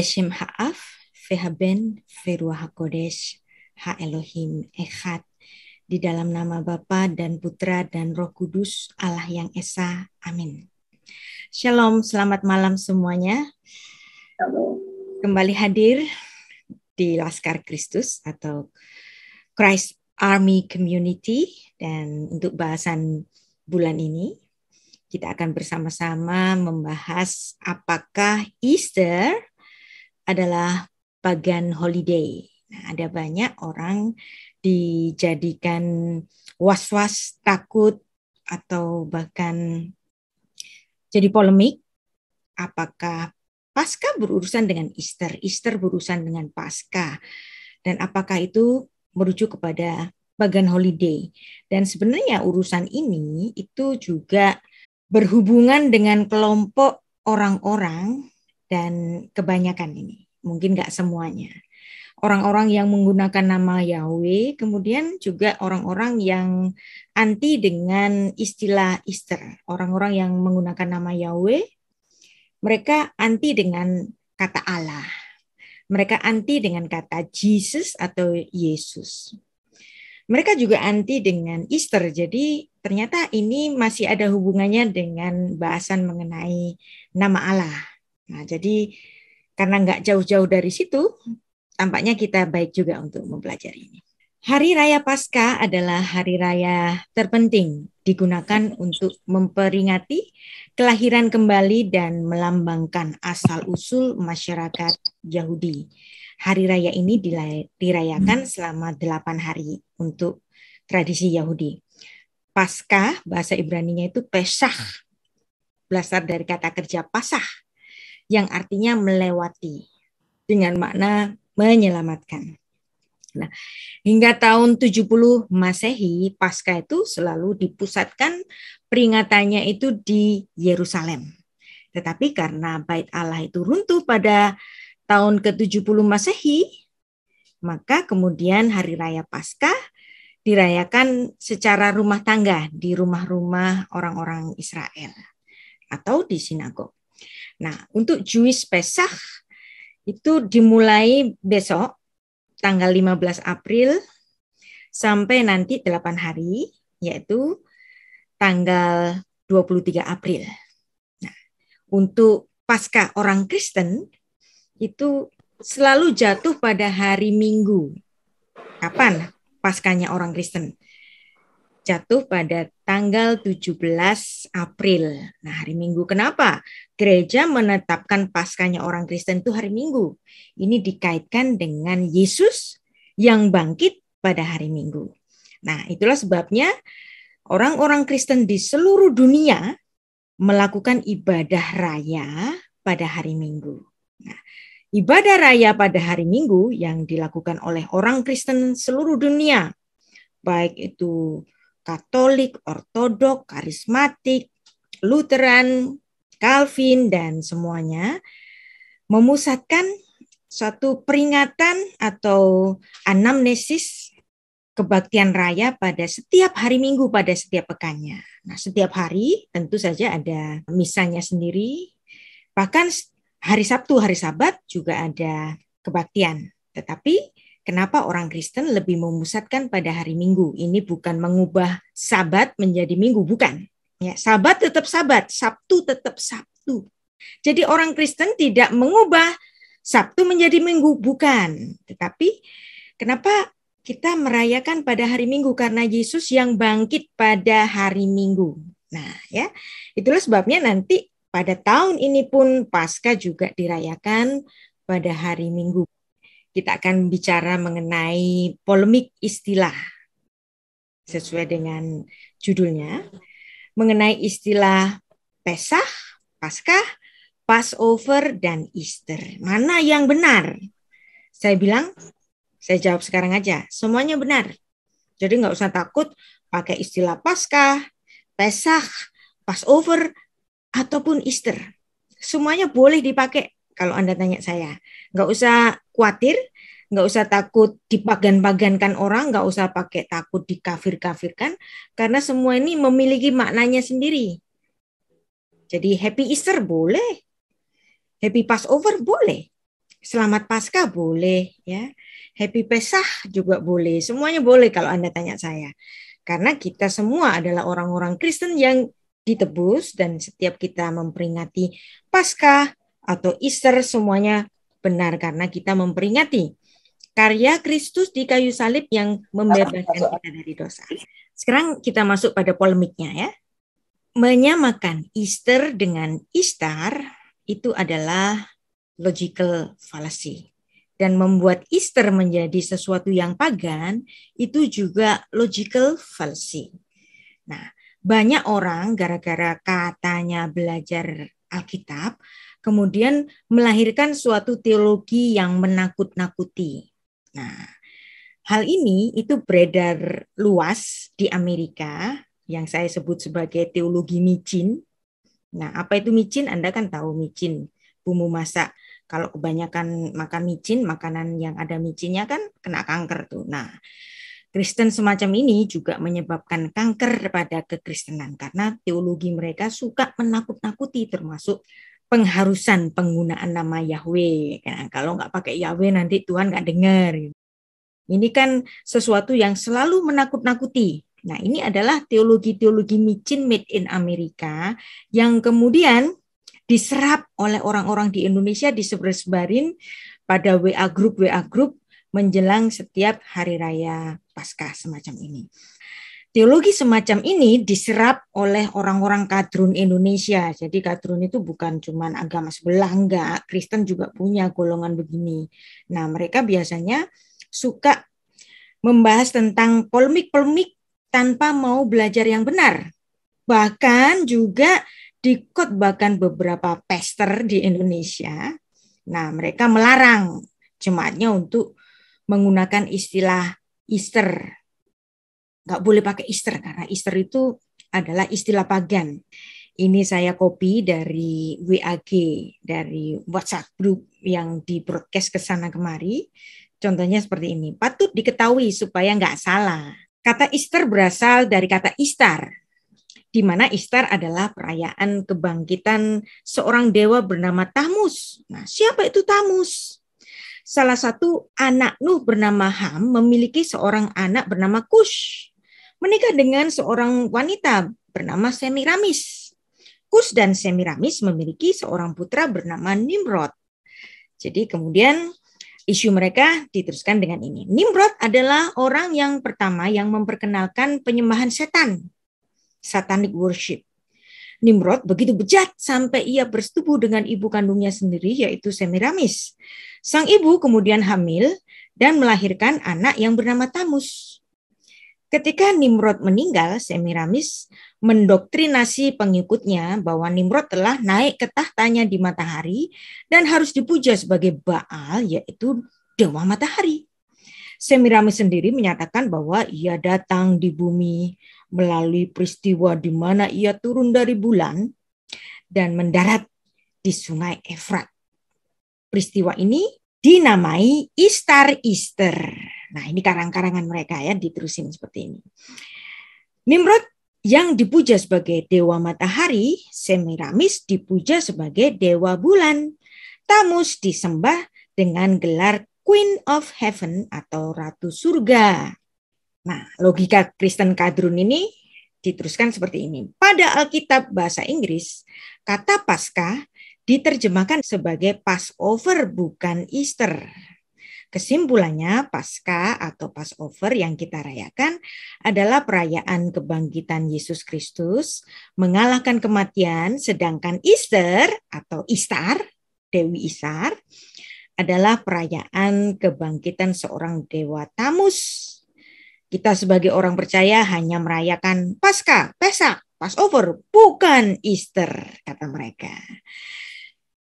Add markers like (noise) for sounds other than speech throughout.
haaf, האף feruah ורוח ha Elohim echad. Di dalam nama Bapa dan Putra dan Roh Kudus, Allah yang Esa. Amin. Shalom, selamat malam semuanya. Halo. Kembali hadir di Laskar Kristus atau Christ Army Community dan untuk bahasan bulan ini kita akan bersama-sama membahas apakah Easter adalah pagan holiday. Nah, ada banyak orang dijadikan was-was, takut, atau bahkan jadi polemik. Apakah Pasca berurusan dengan Easter, Easter berurusan dengan Pasca, dan apakah itu merujuk kepada pagan holiday? Dan sebenarnya urusan ini itu juga berhubungan dengan kelompok orang-orang dan kebanyakan ini, mungkin nggak semuanya. Orang-orang yang menggunakan nama Yahweh, kemudian juga orang-orang yang anti dengan istilah Easter. Orang-orang yang menggunakan nama Yahweh, mereka anti dengan kata Allah. Mereka anti dengan kata Jesus atau Yesus. Mereka juga anti dengan Easter. Jadi ternyata ini masih ada hubungannya dengan bahasan mengenai nama Allah. Nah, jadi karena nggak jauh-jauh dari situ, tampaknya kita baik juga untuk mempelajari ini. Hari Raya Pasca adalah hari raya terpenting digunakan untuk memperingati kelahiran kembali dan melambangkan asal-usul masyarakat Yahudi. Hari raya ini dirayakan hmm. selama delapan hari untuk tradisi Yahudi. Pasca bahasa Ibraninya itu Pesah hmm. berasal dari kata kerja pasah yang artinya melewati dengan makna menyelamatkan. Nah, hingga tahun 70 Masehi, Paskah itu selalu dipusatkan peringatannya itu di Yerusalem. Tetapi karena bait Allah itu runtuh pada tahun ke-70 Masehi, maka kemudian hari raya Paskah dirayakan secara rumah tangga di rumah-rumah orang-orang Israel atau di sinagog. Nah, untuk Jewish Pesach itu dimulai besok tanggal 15 April sampai nanti 8 hari yaitu tanggal 23 April. Nah, untuk pasca orang Kristen itu selalu jatuh pada hari Minggu. Kapan paskanya orang Kristen? jatuh pada tanggal 17 April. Nah, hari Minggu kenapa? Gereja menetapkan paskanya orang Kristen itu hari Minggu. Ini dikaitkan dengan Yesus yang bangkit pada hari Minggu. Nah, itulah sebabnya orang-orang Kristen di seluruh dunia melakukan ibadah raya pada hari Minggu. Nah, ibadah raya pada hari Minggu yang dilakukan oleh orang Kristen seluruh dunia, baik itu Katolik, Ortodok, Karismatik, Lutheran, Calvin, dan semuanya memusatkan suatu peringatan atau anamnesis kebaktian raya pada setiap hari Minggu pada setiap pekannya. Nah, setiap hari tentu saja ada misalnya sendiri. Bahkan hari Sabtu, hari Sabat juga ada kebaktian. Tetapi Kenapa orang Kristen lebih memusatkan pada hari Minggu? Ini bukan mengubah Sabat menjadi Minggu, bukan. Ya, sabat tetap Sabat, Sabtu tetap Sabtu. Jadi orang Kristen tidak mengubah Sabtu menjadi Minggu, bukan. Tetapi kenapa kita merayakan pada hari Minggu? Karena Yesus yang bangkit pada hari Minggu. Nah, ya. Itulah sebabnya nanti pada tahun ini pun Paskah juga dirayakan pada hari Minggu kita akan bicara mengenai polemik istilah sesuai dengan judulnya mengenai istilah Pesah, Paskah, Passover dan Easter. Mana yang benar? Saya bilang saya jawab sekarang aja. Semuanya benar. Jadi nggak usah takut pakai istilah Paskah, Pesah, Passover ataupun Easter. Semuanya boleh dipakai kalau Anda tanya saya. Nggak usah khawatir, nggak usah takut dipagan-pagankan orang, nggak usah pakai takut dikafir-kafirkan, karena semua ini memiliki maknanya sendiri. Jadi happy Easter boleh, happy Passover boleh, selamat Paskah boleh, ya happy Pesah juga boleh, semuanya boleh kalau anda tanya saya. Karena kita semua adalah orang-orang Kristen yang ditebus dan setiap kita memperingati Paskah atau Easter semuanya benar karena kita memperingati karya Kristus di kayu salib yang membebaskan kita dari dosa. Sekarang kita masuk pada polemiknya ya. Menyamakan Easter dengan Easter itu adalah logical fallacy dan membuat Easter menjadi sesuatu yang pagan itu juga logical fallacy. Nah, banyak orang gara-gara katanya belajar Alkitab kemudian melahirkan suatu teologi yang menakut-nakuti. Nah, hal ini itu beredar luas di Amerika yang saya sebut sebagai teologi micin. Nah, apa itu micin? Anda kan tahu micin, bumbu masak. Kalau kebanyakan makan micin, makanan yang ada micinnya kan kena kanker tuh. Nah, Kristen semacam ini juga menyebabkan kanker pada kekristenan karena teologi mereka suka menakut-nakuti termasuk pengharusan penggunaan nama Yahweh. Nah, kalau nggak pakai Yahweh nanti Tuhan nggak dengar. Ini kan sesuatu yang selalu menakut-nakuti. Nah, ini adalah teologi-teologi micin made in Amerika yang kemudian diserap oleh orang-orang di Indonesia disebar-sebarin pada WA group WA group menjelang setiap hari raya Paskah semacam ini. Teologi semacam ini diserap oleh orang-orang kadrun Indonesia. Jadi kadrun itu bukan cuma agama sebelah, enggak. Kristen juga punya golongan begini. Nah mereka biasanya suka membahas tentang polemik-polemik tanpa mau belajar yang benar. Bahkan juga dikot bahkan beberapa pester di Indonesia. Nah, mereka melarang jemaatnya untuk menggunakan istilah Easter nggak boleh pakai Easter karena Easter itu adalah istilah pagan. Ini saya copy dari WAG dari WhatsApp group yang di broadcast ke sana kemari. Contohnya seperti ini. Patut diketahui supaya nggak salah. Kata Easter berasal dari kata Istar, di mana Istar adalah perayaan kebangkitan seorang dewa bernama Tamus. Nah, siapa itu Tamus? Salah satu anak Nuh bernama Ham memiliki seorang anak bernama Kush menikah dengan seorang wanita bernama Semiramis. Kus dan Semiramis memiliki seorang putra bernama Nimrod. Jadi kemudian isu mereka diteruskan dengan ini. Nimrod adalah orang yang pertama yang memperkenalkan penyembahan setan, satanic worship. Nimrod begitu bejat sampai ia bersetubuh dengan ibu kandungnya sendiri yaitu Semiramis. Sang ibu kemudian hamil dan melahirkan anak yang bernama Tamus. Ketika Nimrod meninggal, Semiramis mendoktrinasi pengikutnya bahwa Nimrod telah naik ke tahtanya di matahari dan harus dipuja sebagai Baal, yaitu dewa matahari. Semiramis sendiri menyatakan bahwa ia datang di bumi melalui peristiwa di mana ia turun dari bulan dan mendarat di sungai Efrat. Peristiwa ini dinamai Istar Easter. Nah, ini karang-karangan mereka ya diterusin seperti ini. Nimrod yang dipuja sebagai dewa matahari, Semiramis dipuja sebagai dewa bulan. Tamus disembah dengan gelar Queen of Heaven atau Ratu Surga. Nah, logika Kristen Kadrun ini diteruskan seperti ini. Pada Alkitab bahasa Inggris, kata Paskah diterjemahkan sebagai Passover bukan Easter. Kesimpulannya, pasca atau Passover yang kita rayakan adalah perayaan kebangkitan Yesus Kristus, mengalahkan kematian, sedangkan Easter atau Istar, Dewi Istar, adalah perayaan kebangkitan seorang dewa Tamus. Kita sebagai orang percaya hanya merayakan pasca, Pesak, Passover, bukan Easter, kata mereka.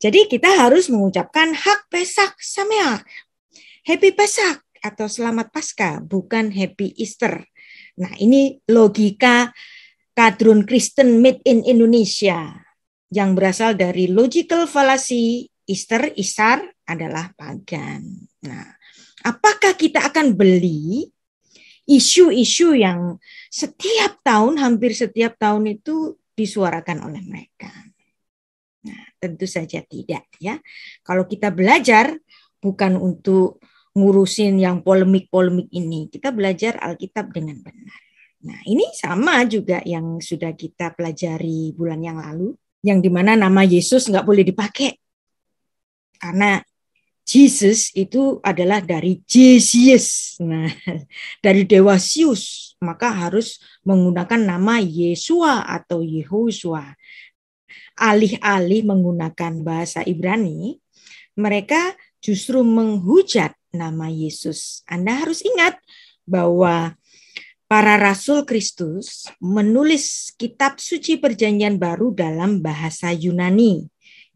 Jadi kita harus mengucapkan hak Pesak Sameach, Happy Pasak atau Selamat Pasca bukan Happy Easter. Nah, ini logika kadrun Kristen made in Indonesia yang berasal dari logical fallacy Easter Isar adalah pagan. Nah, apakah kita akan beli isu-isu yang setiap tahun hampir setiap tahun itu disuarakan oleh mereka? Nah, tentu saja tidak ya. Kalau kita belajar bukan untuk ngurusin yang polemik-polemik ini. Kita belajar Alkitab dengan benar. Nah, ini sama juga yang sudah kita pelajari bulan yang lalu, yang dimana nama Yesus nggak boleh dipakai. Karena Jesus itu adalah dari Jesus, nah, (laughs) dari Dewa Sius, maka harus menggunakan nama Yesua atau Yehoshua. Alih-alih menggunakan bahasa Ibrani, mereka justru menghujat nama Yesus. Anda harus ingat bahwa para rasul Kristus menulis kitab suci perjanjian baru dalam bahasa Yunani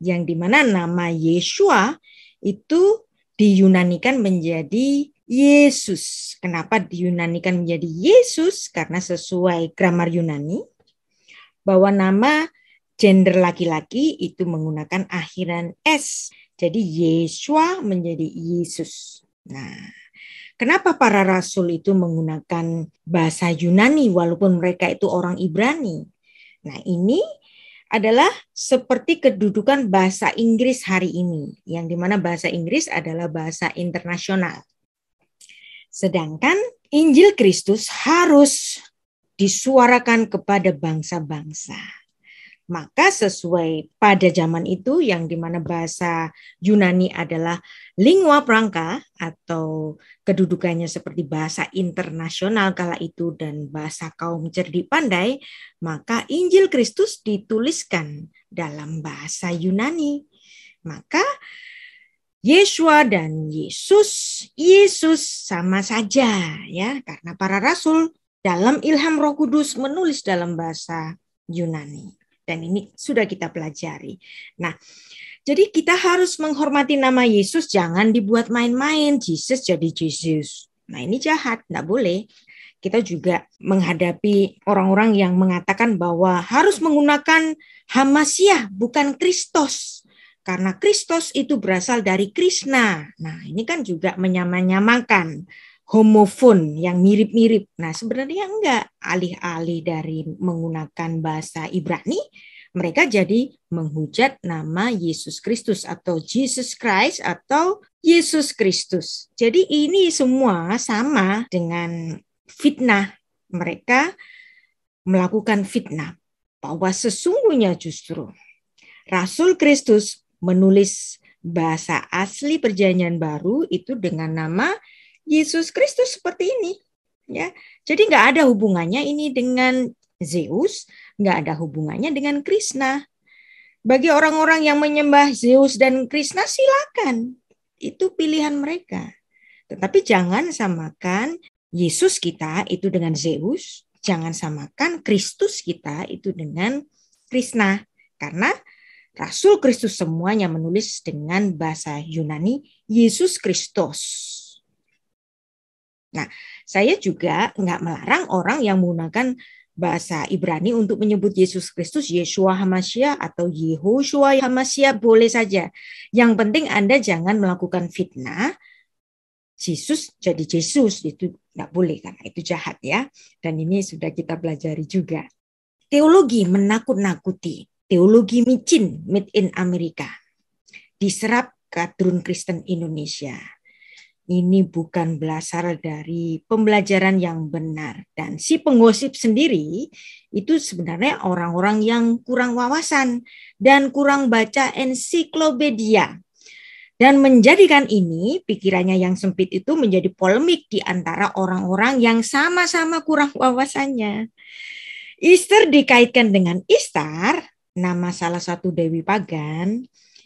yang dimana nama Yeshua itu diyunanikan menjadi Yesus. Kenapa diyunanikan menjadi Yesus? Karena sesuai grammar Yunani bahwa nama gender laki-laki itu menggunakan akhiran S. Jadi Yesua menjadi Yesus. Nah, kenapa para rasul itu menggunakan bahasa Yunani walaupun mereka itu orang Ibrani? Nah, ini adalah seperti kedudukan bahasa Inggris hari ini, yang dimana bahasa Inggris adalah bahasa internasional. Sedangkan Injil Kristus harus disuarakan kepada bangsa-bangsa. Maka sesuai pada zaman itu yang dimana bahasa Yunani adalah lingua franca atau kedudukannya seperti bahasa internasional kala itu dan bahasa kaum cerdik pandai, maka Injil Kristus dituliskan dalam bahasa Yunani. Maka Yesua dan Yesus, Yesus sama saja ya, karena para rasul dalam ilham Roh Kudus menulis dalam bahasa Yunani. Dan ini sudah kita pelajari. Nah, jadi kita harus menghormati nama Yesus, jangan dibuat main-main. Yesus jadi Yesus. Nah ini jahat, nggak boleh. Kita juga menghadapi orang-orang yang mengatakan bahwa harus menggunakan Hamasiah, bukan Kristus. Karena Kristus itu berasal dari Krishna. Nah ini kan juga menyamakan homofon yang mirip-mirip. Nah, sebenarnya enggak. Alih-alih dari menggunakan bahasa Ibrani, mereka jadi menghujat nama Yesus Kristus atau Jesus Christ atau Yesus Kristus. Jadi ini semua sama dengan fitnah. Mereka melakukan fitnah bahwa sesungguhnya justru Rasul Kristus menulis bahasa asli perjanjian baru itu dengan nama Yesus Kristus seperti ini. Ya, jadi nggak ada hubungannya ini dengan Zeus, nggak ada hubungannya dengan Krishna. Bagi orang-orang yang menyembah Zeus dan Krishna silakan, itu pilihan mereka. Tetapi jangan samakan Yesus kita itu dengan Zeus, jangan samakan Kristus kita itu dengan Krishna. Karena Rasul Kristus semuanya menulis dengan bahasa Yunani Yesus Kristus. Nah, saya juga nggak melarang orang yang menggunakan bahasa Ibrani untuk menyebut Yesus Kristus Yeshua Hamasya atau Yehoshua Hamasya boleh saja. Yang penting Anda jangan melakukan fitnah. Yesus jadi Yesus itu nggak boleh karena itu jahat ya. Dan ini sudah kita pelajari juga. Teologi menakut-nakuti, teologi micin made in Amerika diserap ke Kristen Indonesia ini bukan belasar dari pembelajaran yang benar. Dan si penggosip sendiri itu sebenarnya orang-orang yang kurang wawasan dan kurang baca ensiklopedia. Dan menjadikan ini, pikirannya yang sempit itu menjadi polemik di antara orang-orang yang sama-sama kurang wawasannya. Easter dikaitkan dengan Easter, nama salah satu dewi pagan,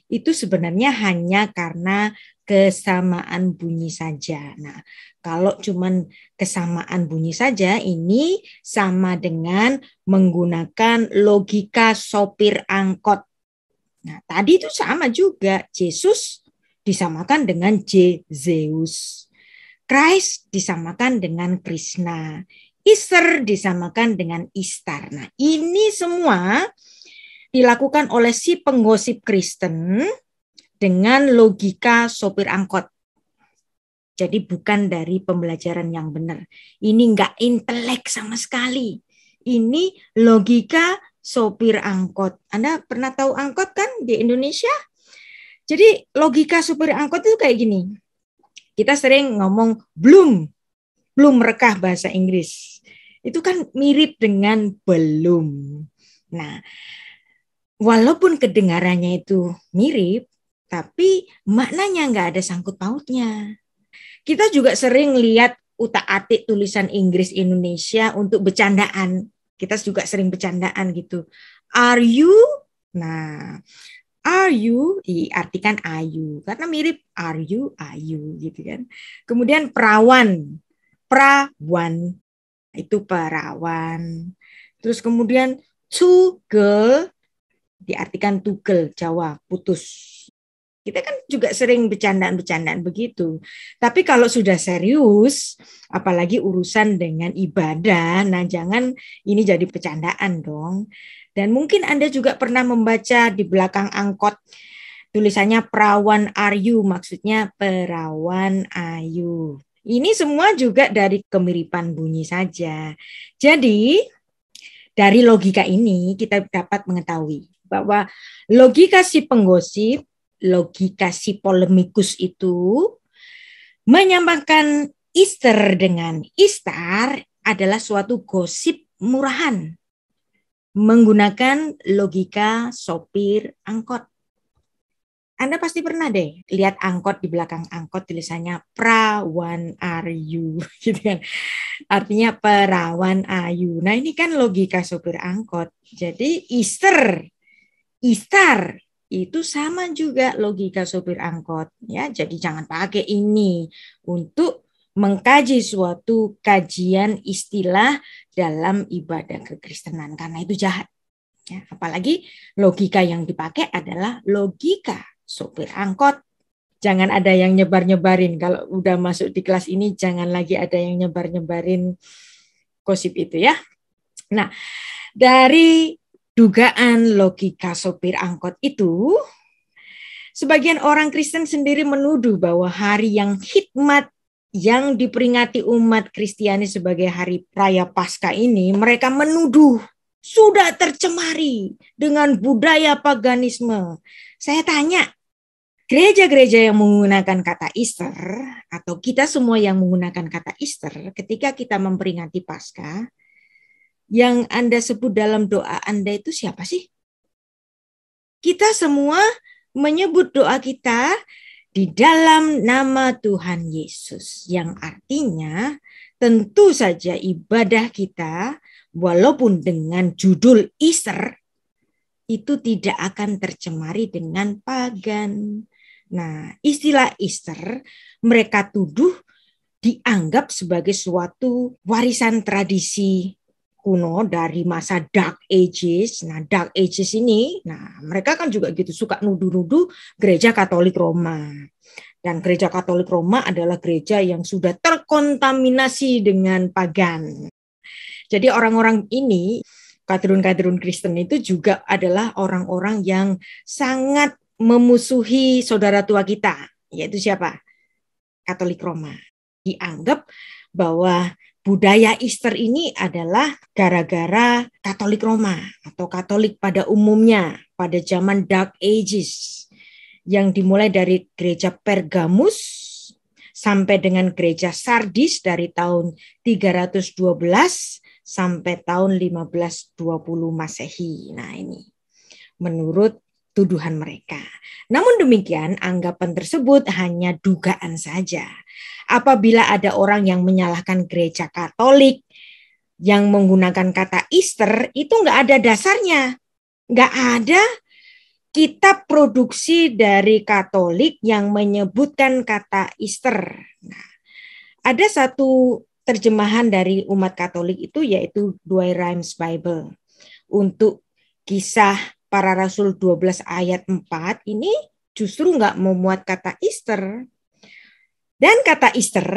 itu sebenarnya hanya karena kesamaan bunyi saja. Nah, kalau cuman kesamaan bunyi saja ini sama dengan menggunakan logika sopir angkot. Nah, tadi itu sama juga Yesus disamakan dengan J Zeus. Christ disamakan dengan Krishna. Easter disamakan dengan Istar. Nah, ini semua dilakukan oleh si penggosip Kristen dengan logika sopir angkot. Jadi bukan dari pembelajaran yang benar. Ini enggak intelek sama sekali. Ini logika sopir angkot. Anda pernah tahu angkot kan di Indonesia? Jadi logika sopir angkot itu kayak gini. Kita sering ngomong belum, belum rekah bahasa Inggris. Itu kan mirip dengan belum. Nah, walaupun kedengarannya itu mirip, tapi maknanya nggak ada sangkut pautnya. Kita juga sering lihat utak-atik tulisan Inggris Indonesia untuk bercandaan. Kita juga sering bercandaan gitu. Are you? Nah, are you diartikan ayu karena mirip are you ayu gitu kan. Kemudian perawan. Perawan itu perawan. Terus kemudian tugel diartikan tugel Jawa putus kita kan juga sering bercandaan-bercandaan begitu. Tapi kalau sudah serius, apalagi urusan dengan ibadah, nah jangan ini jadi bercandaan dong. Dan mungkin Anda juga pernah membaca di belakang angkot tulisannya perawan ayu, maksudnya perawan ayu. Ini semua juga dari kemiripan bunyi saja. Jadi dari logika ini kita dapat mengetahui bahwa logika si penggosip logika si polemikus itu menyambangkan Easter dengan Easter adalah suatu gosip murahan menggunakan logika sopir angkot. Anda pasti pernah deh lihat angkot di belakang angkot tulisannya perawan ayu (laughs) gitu kan. Artinya perawan ayu. Nah, ini kan logika sopir angkot. Jadi Easter Easter itu sama juga logika sopir angkot ya. Jadi jangan pakai ini untuk mengkaji suatu kajian istilah dalam ibadah kekristenan karena itu jahat. Ya, apalagi logika yang dipakai adalah logika sopir angkot. Jangan ada yang nyebar-nyebarin. Kalau udah masuk di kelas ini jangan lagi ada yang nyebar-nyebarin gosip itu ya. Nah, dari dugaan logika sopir angkot itu, sebagian orang Kristen sendiri menuduh bahwa hari yang hikmat yang diperingati umat Kristiani sebagai hari raya Paskah ini, mereka menuduh sudah tercemari dengan budaya paganisme. Saya tanya, gereja-gereja yang menggunakan kata Easter atau kita semua yang menggunakan kata Easter ketika kita memperingati Paskah, yang Anda sebut dalam doa Anda itu siapa sih? Kita semua menyebut doa kita di dalam nama Tuhan Yesus, yang artinya tentu saja ibadah kita, walaupun dengan judul Easter, itu tidak akan tercemari dengan pagan. Nah, istilah Easter mereka tuduh dianggap sebagai suatu warisan tradisi kuno dari masa Dark Ages. Nah, Dark Ages ini, nah mereka kan juga gitu suka nuduh-nuduh gereja Katolik Roma. Dan gereja Katolik Roma adalah gereja yang sudah terkontaminasi dengan pagan. Jadi orang-orang ini, kadrun-kadrun Kristen itu juga adalah orang-orang yang sangat memusuhi saudara tua kita, yaitu siapa? Katolik Roma. Dianggap bahwa budaya Easter ini adalah gara-gara Katolik Roma atau Katolik pada umumnya pada zaman Dark Ages yang dimulai dari gereja Pergamus sampai dengan gereja Sardis dari tahun 312 sampai tahun 1520 Masehi. Nah, ini menurut tuduhan mereka. Namun demikian, anggapan tersebut hanya dugaan saja apabila ada orang yang menyalahkan gereja Katolik yang menggunakan kata Easter itu nggak ada dasarnya, nggak ada kitab produksi dari Katolik yang menyebutkan kata Easter. Nah, ada satu terjemahan dari umat Katolik itu yaitu Dwy Rhymes Bible untuk kisah para rasul 12 ayat 4 ini justru nggak memuat kata Easter dan kata Easter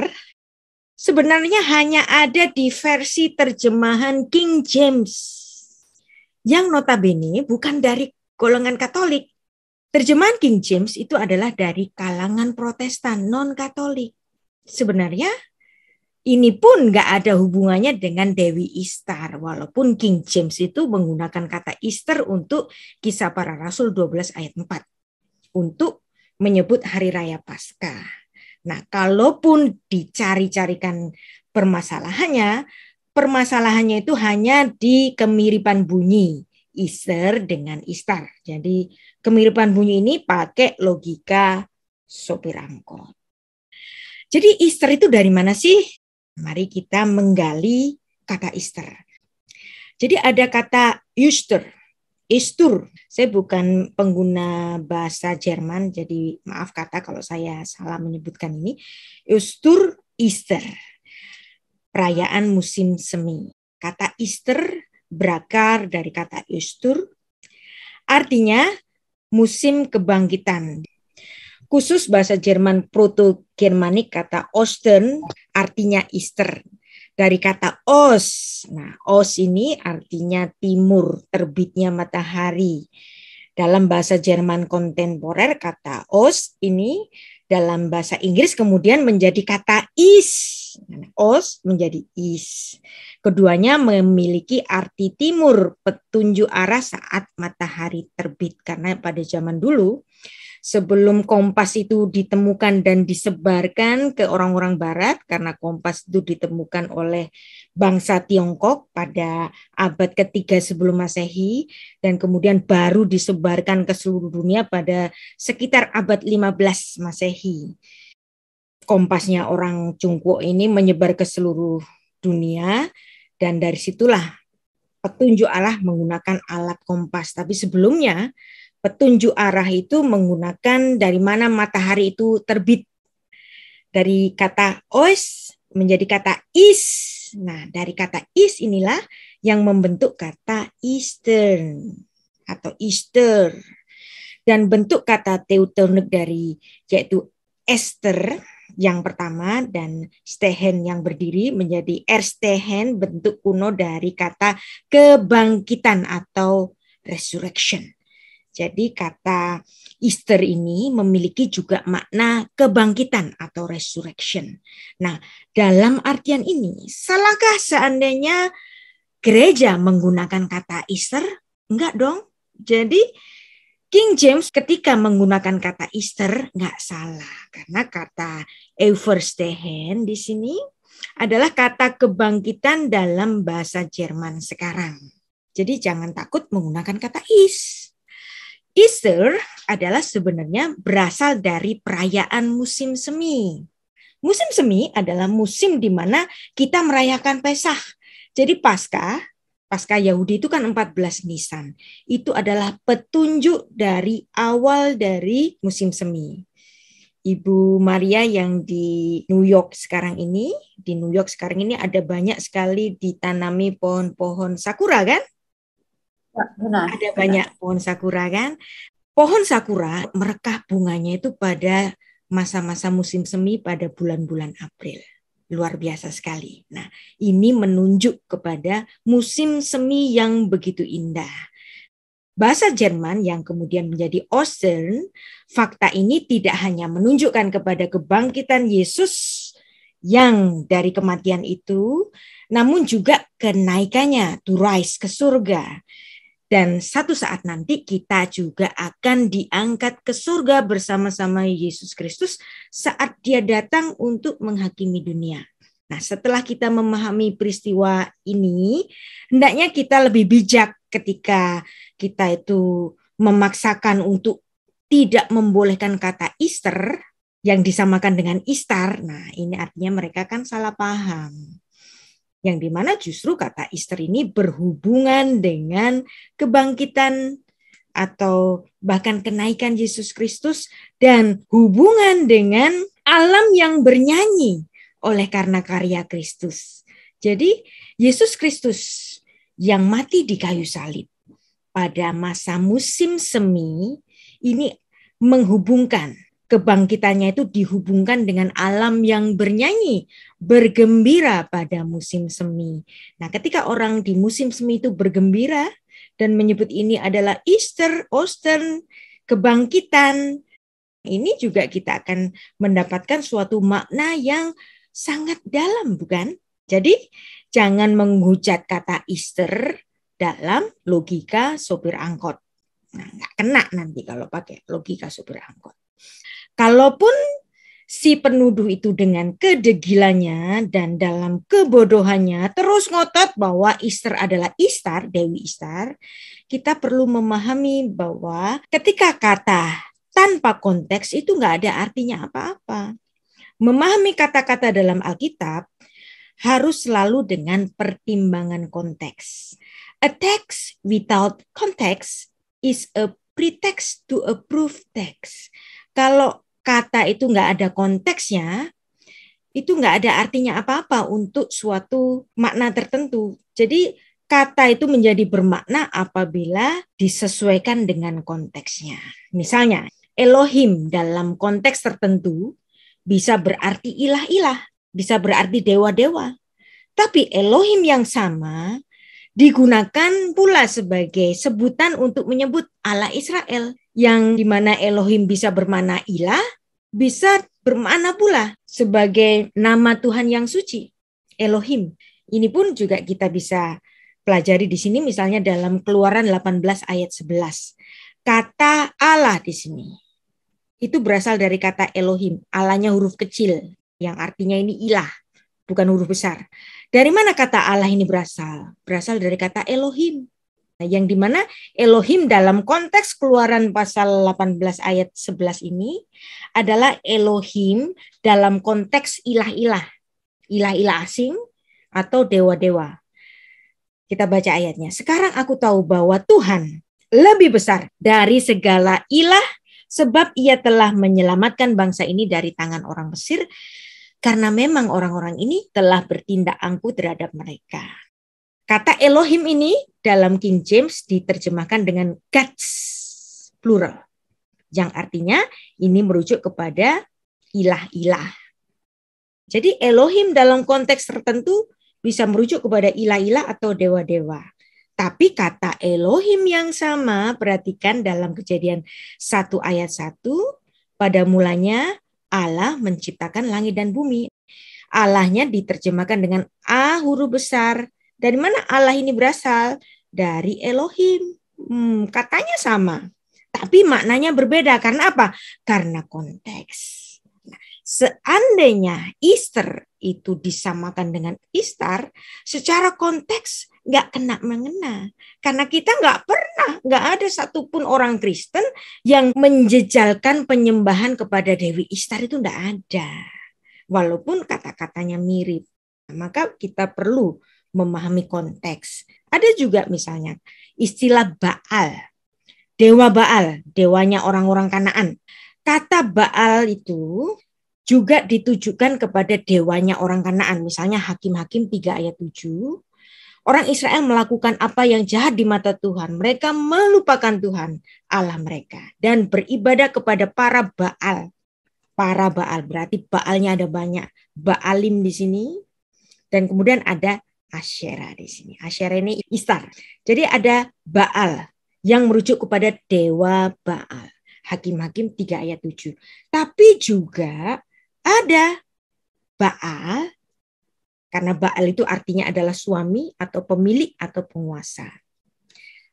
sebenarnya hanya ada di versi terjemahan King James yang notabene bukan dari golongan Katolik. Terjemahan King James itu adalah dari kalangan Protestan non-Katolik. Sebenarnya ini pun nggak ada hubungannya dengan Dewi Istar, walaupun King James itu menggunakan kata Easter untuk kisah para rasul 12 ayat 4, untuk menyebut hari raya Paskah. Nah, kalaupun dicari-carikan permasalahannya, permasalahannya itu hanya di kemiripan bunyi iser dengan istar. Jadi kemiripan bunyi ini pakai logika sopir angkot. Jadi ister itu dari mana sih? Mari kita menggali kata ister. Jadi ada kata yuster Istur. Saya bukan pengguna bahasa Jerman, jadi maaf kata kalau saya salah menyebutkan ini. Istur Easter, perayaan musim semi. Kata Easter berakar dari kata Istur, artinya musim kebangkitan. Khusus bahasa Jerman Proto-Germanik kata Ostern artinya Easter dari kata os. Nah, os ini artinya timur, terbitnya matahari. Dalam bahasa Jerman kontemporer kata os ini dalam bahasa Inggris kemudian menjadi kata is. Nah, os menjadi is. Keduanya memiliki arti timur, petunjuk arah saat matahari terbit. Karena pada zaman dulu sebelum Kompas itu ditemukan dan disebarkan ke orang-orang Barat karena Kompas itu ditemukan oleh bangsa Tiongkok pada abad ketiga sebelum Masehi dan kemudian baru disebarkan ke seluruh dunia pada sekitar abad 15 Masehi. Kompasnya orang Cungkuo ini menyebar ke seluruh dunia dan dari situlah petunjuk Allah menggunakan alat kompas. Tapi sebelumnya petunjuk arah itu menggunakan dari mana matahari itu terbit. Dari kata os menjadi kata is. Nah, dari kata is inilah yang membentuk kata eastern atau Easter. Dan bentuk kata teutonik dari yaitu ester yang pertama dan stehen yang berdiri menjadi erstehen bentuk kuno dari kata kebangkitan atau resurrection. Jadi kata Easter ini memiliki juga makna kebangkitan atau resurrection. Nah, dalam artian ini, salahkah seandainya gereja menggunakan kata Easter? Enggak dong. Jadi King James ketika menggunakan kata Easter enggak salah karena kata Euverstehen di sini adalah kata kebangkitan dalam bahasa Jerman sekarang. Jadi jangan takut menggunakan kata is Easter adalah sebenarnya berasal dari perayaan musim semi. Musim semi adalah musim di mana kita merayakan Pesah. Jadi pasca, pasca Yahudi itu kan 14 Nisan. Itu adalah petunjuk dari awal dari musim semi. Ibu Maria yang di New York sekarang ini, di New York sekarang ini ada banyak sekali ditanami pohon-pohon sakura kan? benar. Ada banyak pohon sakura kan. Pohon sakura merekah bunganya itu pada masa-masa musim semi pada bulan-bulan April. Luar biasa sekali. Nah, ini menunjuk kepada musim semi yang begitu indah. Bahasa Jerman yang kemudian menjadi Ostern, fakta ini tidak hanya menunjukkan kepada kebangkitan Yesus yang dari kematian itu, namun juga kenaikannya to rise ke surga dan satu saat nanti kita juga akan diangkat ke surga bersama-sama Yesus Kristus saat dia datang untuk menghakimi dunia. Nah, setelah kita memahami peristiwa ini, hendaknya kita lebih bijak ketika kita itu memaksakan untuk tidak membolehkan kata Easter yang disamakan dengan Istar. Nah, ini artinya mereka kan salah paham yang dimana justru kata Easter ini berhubungan dengan kebangkitan atau bahkan kenaikan Yesus Kristus dan hubungan dengan alam yang bernyanyi oleh karena karya Kristus. Jadi Yesus Kristus yang mati di kayu salib pada masa musim semi ini menghubungkan Kebangkitannya itu dihubungkan dengan alam yang bernyanyi, bergembira pada musim semi. Nah, ketika orang di musim semi itu bergembira dan menyebut ini adalah Easter, Ostern, kebangkitan, ini juga kita akan mendapatkan suatu makna yang sangat dalam, bukan? Jadi, jangan menghujat kata Easter dalam logika sopir angkot. Nah, nggak kena nanti kalau pakai logika sopir angkot. Kalaupun si penuduh itu dengan kedegilannya dan dalam kebodohannya terus ngotot bahwa Ister adalah Istar, Dewi Istar, kita perlu memahami bahwa ketika kata tanpa konteks itu nggak ada artinya apa-apa. Memahami kata-kata dalam Alkitab harus selalu dengan pertimbangan konteks. A text without context is a pretext to a proof text. Kalau kata itu nggak ada konteksnya, itu nggak ada artinya apa-apa untuk suatu makna tertentu. Jadi kata itu menjadi bermakna apabila disesuaikan dengan konteksnya. Misalnya, Elohim dalam konteks tertentu bisa berarti ilah-ilah, bisa berarti dewa-dewa. Tapi Elohim yang sama digunakan pula sebagai sebutan untuk menyebut Allah Israel yang dimana Elohim bisa bermana ilah, bisa bermana pula sebagai nama Tuhan yang suci, Elohim. Ini pun juga kita bisa pelajari di sini misalnya dalam keluaran 18 ayat 11. Kata Allah di sini. Itu berasal dari kata Elohim, Allahnya huruf kecil yang artinya ini ilah, bukan huruf besar. Dari mana kata Allah ini berasal? Berasal dari kata Elohim. Nah, yang dimana Elohim dalam konteks keluaran pasal 18 ayat 11 ini adalah Elohim dalam konteks ilah-ilah. Ilah-ilah asing atau dewa-dewa. Kita baca ayatnya. Sekarang aku tahu bahwa Tuhan lebih besar dari segala ilah sebab ia telah menyelamatkan bangsa ini dari tangan orang Mesir karena memang orang-orang ini telah bertindak angkuh terhadap mereka. Kata Elohim ini dalam King James diterjemahkan dengan gods plural. Yang artinya ini merujuk kepada ilah-ilah. Jadi Elohim dalam konteks tertentu bisa merujuk kepada ilah-ilah atau dewa-dewa. Tapi kata Elohim yang sama perhatikan dalam kejadian 1 ayat 1 pada mulanya Allah menciptakan langit dan bumi. Allahnya diterjemahkan dengan A huruf besar. Dari mana Allah ini berasal? Dari Elohim. Hmm, katanya sama, tapi maknanya berbeda. Karena apa? Karena konteks. Nah, seandainya Easter itu disamakan dengan Istar, secara konteks nggak kena mengena karena kita nggak pernah nggak ada satupun orang Kristen yang menjejalkan penyembahan kepada Dewi Istar itu nggak ada walaupun kata-katanya mirip maka kita perlu memahami konteks ada juga misalnya istilah Baal dewa Baal dewanya orang-orang Kanaan kata Baal itu juga ditujukan kepada dewanya orang Kanaan misalnya hakim-hakim 3 ayat 7 Orang Israel melakukan apa yang jahat di mata Tuhan. Mereka melupakan Tuhan Allah mereka dan beribadah kepada para Baal. Para Baal berarti Baalnya ada banyak. Baalim di sini dan kemudian ada Asyera di sini. Asyera ini Istar. Jadi ada Baal yang merujuk kepada dewa Baal. Hakim-hakim 3 ayat 7. Tapi juga ada Baal karena Baal itu artinya adalah suami atau pemilik atau penguasa.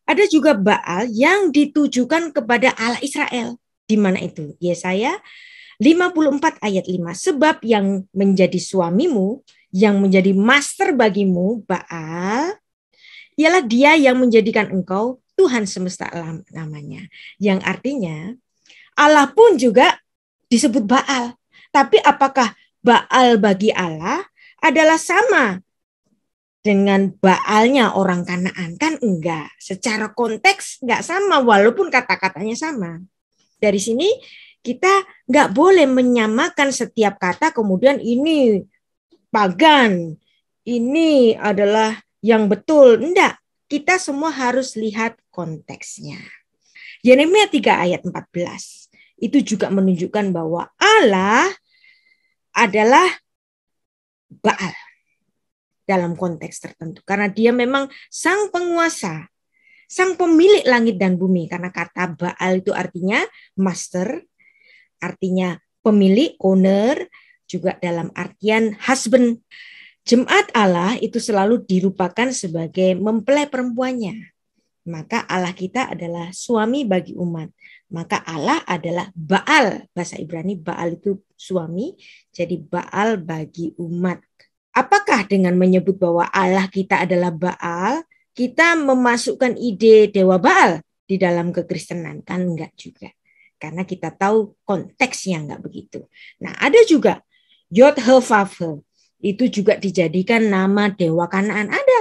Ada juga Baal yang ditujukan kepada Allah Israel. Di mana itu? Yesaya 54 ayat 5. Sebab yang menjadi suamimu, yang menjadi master bagimu, Baal, ialah dia yang menjadikan engkau Tuhan semesta alam namanya. Yang artinya Allah pun juga disebut Baal. Tapi apakah Baal bagi Allah adalah sama dengan baalnya orang Kanaan kan enggak secara konteks enggak sama walaupun kata-katanya sama dari sini kita enggak boleh menyamakan setiap kata kemudian ini pagan ini adalah yang betul enggak kita semua harus lihat konteksnya Yeremia 3 ayat 14 itu juga menunjukkan bahwa Allah adalah Baal dalam konteks tertentu karena dia memang sang penguasa, sang pemilik langit dan bumi karena kata Baal itu artinya master, artinya pemilik, owner, juga dalam artian husband. Jemaat Allah itu selalu dirupakan sebagai mempelai perempuannya. Maka Allah kita adalah suami bagi umat. Maka Allah adalah Baal. Bahasa Ibrani Baal itu suami, jadi Baal bagi umat. Apakah dengan menyebut bahwa Allah kita adalah Baal, kita memasukkan ide Dewa Baal di dalam kekristenan? Kan enggak juga. Karena kita tahu konteksnya enggak begitu. Nah ada juga Yod itu juga dijadikan nama Dewa Kanaan. Ada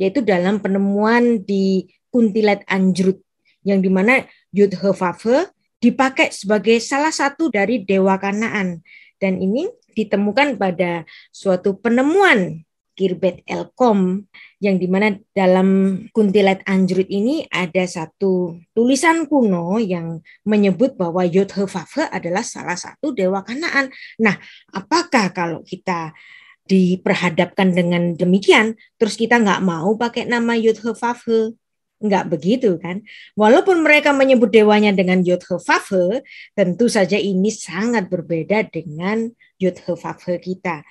yaitu dalam penemuan di Kuntilet Anjrut yang dimana Yudhevave dipakai sebagai salah satu dari dewa Kanaan dan ini ditemukan pada suatu penemuan Kirbet Elkom yang dimana dalam kuntilet Anjrut ini ada satu tulisan kuno yang menyebut bahwa Yodhevave adalah salah satu dewa kanaan. Nah, apakah kalau kita diperhadapkan dengan demikian, terus kita nggak mau pakai nama Yodhevave Enggak begitu kan? Walaupun mereka menyebut dewanya dengan yod tentu saja ini sangat berbeda dengan yod kita.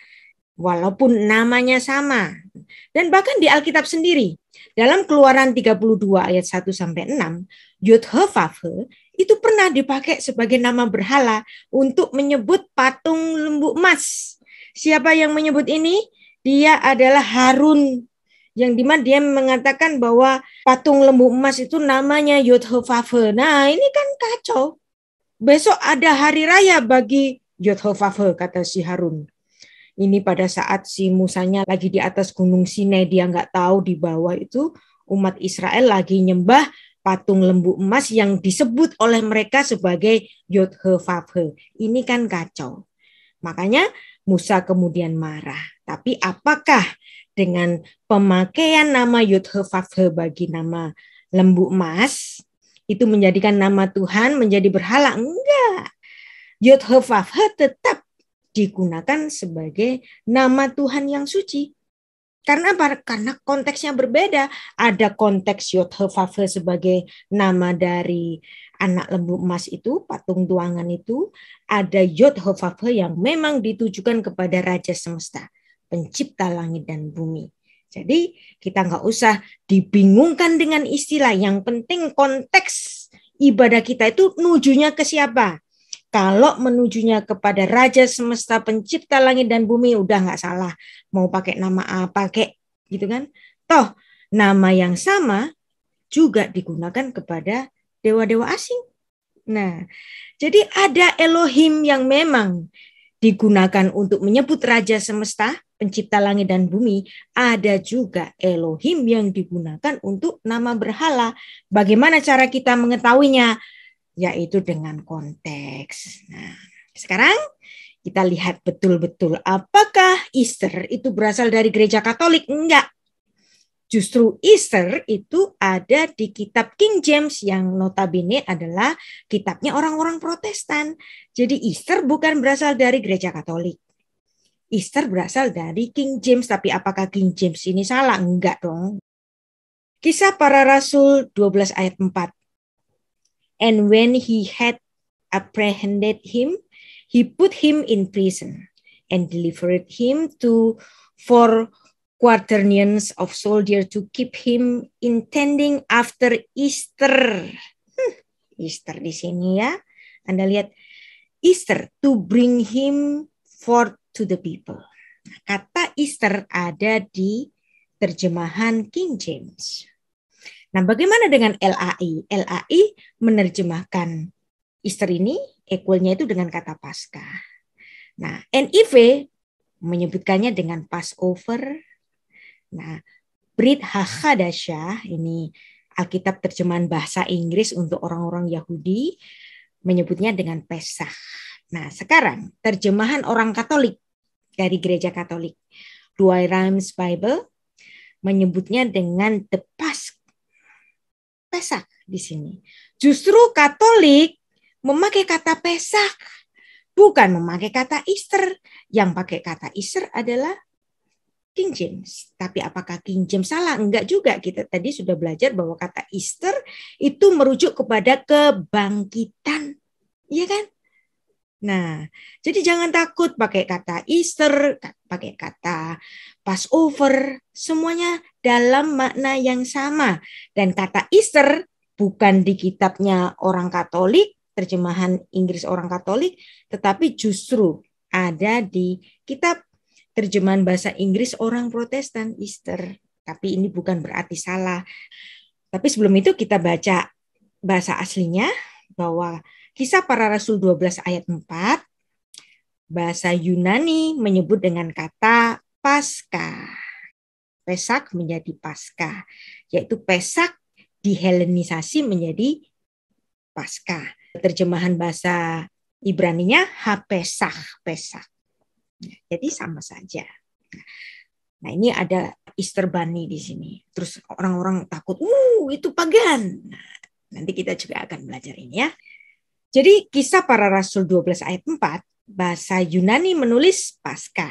Walaupun namanya sama. Dan bahkan di Alkitab sendiri, dalam Keluaran 32 ayat 1 sampai 6, yod itu pernah dipakai sebagai nama berhala untuk menyebut patung lembu emas. Siapa yang menyebut ini? Dia adalah Harun yang dimana dia mengatakan bahwa patung lembu emas itu namanya Yudhofafe. Nah ini kan kacau. Besok ada hari raya bagi Yudhofafe, kata si Harun. Ini pada saat si Musanya lagi di atas gunung Sinai, dia nggak tahu di bawah itu umat Israel lagi nyembah patung lembu emas yang disebut oleh mereka sebagai Yudhofafe. Ini kan kacau. Makanya Musa kemudian marah. Tapi apakah dengan pemakaian nama Yudhevavhe bagi nama lembu emas itu menjadikan nama Tuhan menjadi berhala enggak Yudhevavhe tetap digunakan sebagai nama Tuhan yang suci karena apa? Karena konteksnya berbeda. Ada konteks Yodhevave sebagai nama dari anak lembu emas itu, patung tuangan itu. Ada Yodhevave yang memang ditujukan kepada Raja Semesta pencipta langit dan bumi. Jadi kita nggak usah dibingungkan dengan istilah. Yang penting konteks ibadah kita itu nujunya ke siapa? Kalau menujunya kepada Raja semesta pencipta langit dan bumi udah nggak salah. Mau pakai nama apa kek gitu kan? Toh nama yang sama juga digunakan kepada dewa-dewa asing. Nah, jadi ada Elohim yang memang digunakan untuk menyebut raja semesta pencipta langit dan bumi, ada juga Elohim yang digunakan untuk nama berhala. Bagaimana cara kita mengetahuinya? Yaitu dengan konteks. Nah, sekarang kita lihat betul-betul apakah Easter itu berasal dari gereja Katolik? Enggak. Justru Easter itu ada di kitab King James yang notabene adalah kitabnya orang-orang Protestan. Jadi Easter bukan berasal dari gereja Katolik. Easter berasal dari King James, tapi apakah King James ini salah? Enggak dong. Kisah para Rasul 12 ayat 4. And when he had apprehended him, he put him in prison and delivered him to four quaternions of soldiers to keep him intending after Easter. Hmm, Easter di sini ya. Anda lihat Easter to bring him forth to the people. Kata Easter ada di terjemahan King James. Nah, bagaimana dengan LAI? LAI menerjemahkan Easter ini equalnya itu dengan kata pasca. Nah, NIV menyebutkannya dengan Passover. Nah, Brit Hachadasyah ini Alkitab terjemahan bahasa Inggris untuk orang-orang Yahudi menyebutnya dengan Pesah. Nah, sekarang terjemahan orang Katolik dari gereja Katolik. Dua Rhymes Bible menyebutnya dengan the Pasch. Pesak di sini. Justru Katolik memakai kata Pesak, bukan memakai kata Easter. Yang pakai kata Easter adalah King James. Tapi apakah King James salah? Enggak juga. Kita tadi sudah belajar bahwa kata Easter itu merujuk kepada kebangkitan. Iya kan? Nah, jadi jangan takut pakai kata Easter, pakai kata Passover, semuanya dalam makna yang sama. Dan kata Easter bukan di kitabnya orang Katolik, terjemahan Inggris orang Katolik, tetapi justru ada di kitab terjemahan bahasa Inggris orang Protestan Easter. Tapi ini bukan berarti salah. Tapi sebelum itu kita baca bahasa aslinya bahwa Kisah para Rasul 12 ayat 4, bahasa Yunani menyebut dengan kata pasca. Pesak menjadi pasca, yaitu Pesak dihelenisasi menjadi pasca. Terjemahan bahasa Ibraninya Hapesah, Pesak Jadi sama saja. Nah ini ada Easter Bunny di sini. Terus orang-orang takut, uh itu pagan. Nah, nanti kita juga akan belajar ini ya. Jadi kisah para rasul 12 ayat 4 bahasa Yunani menulis pasca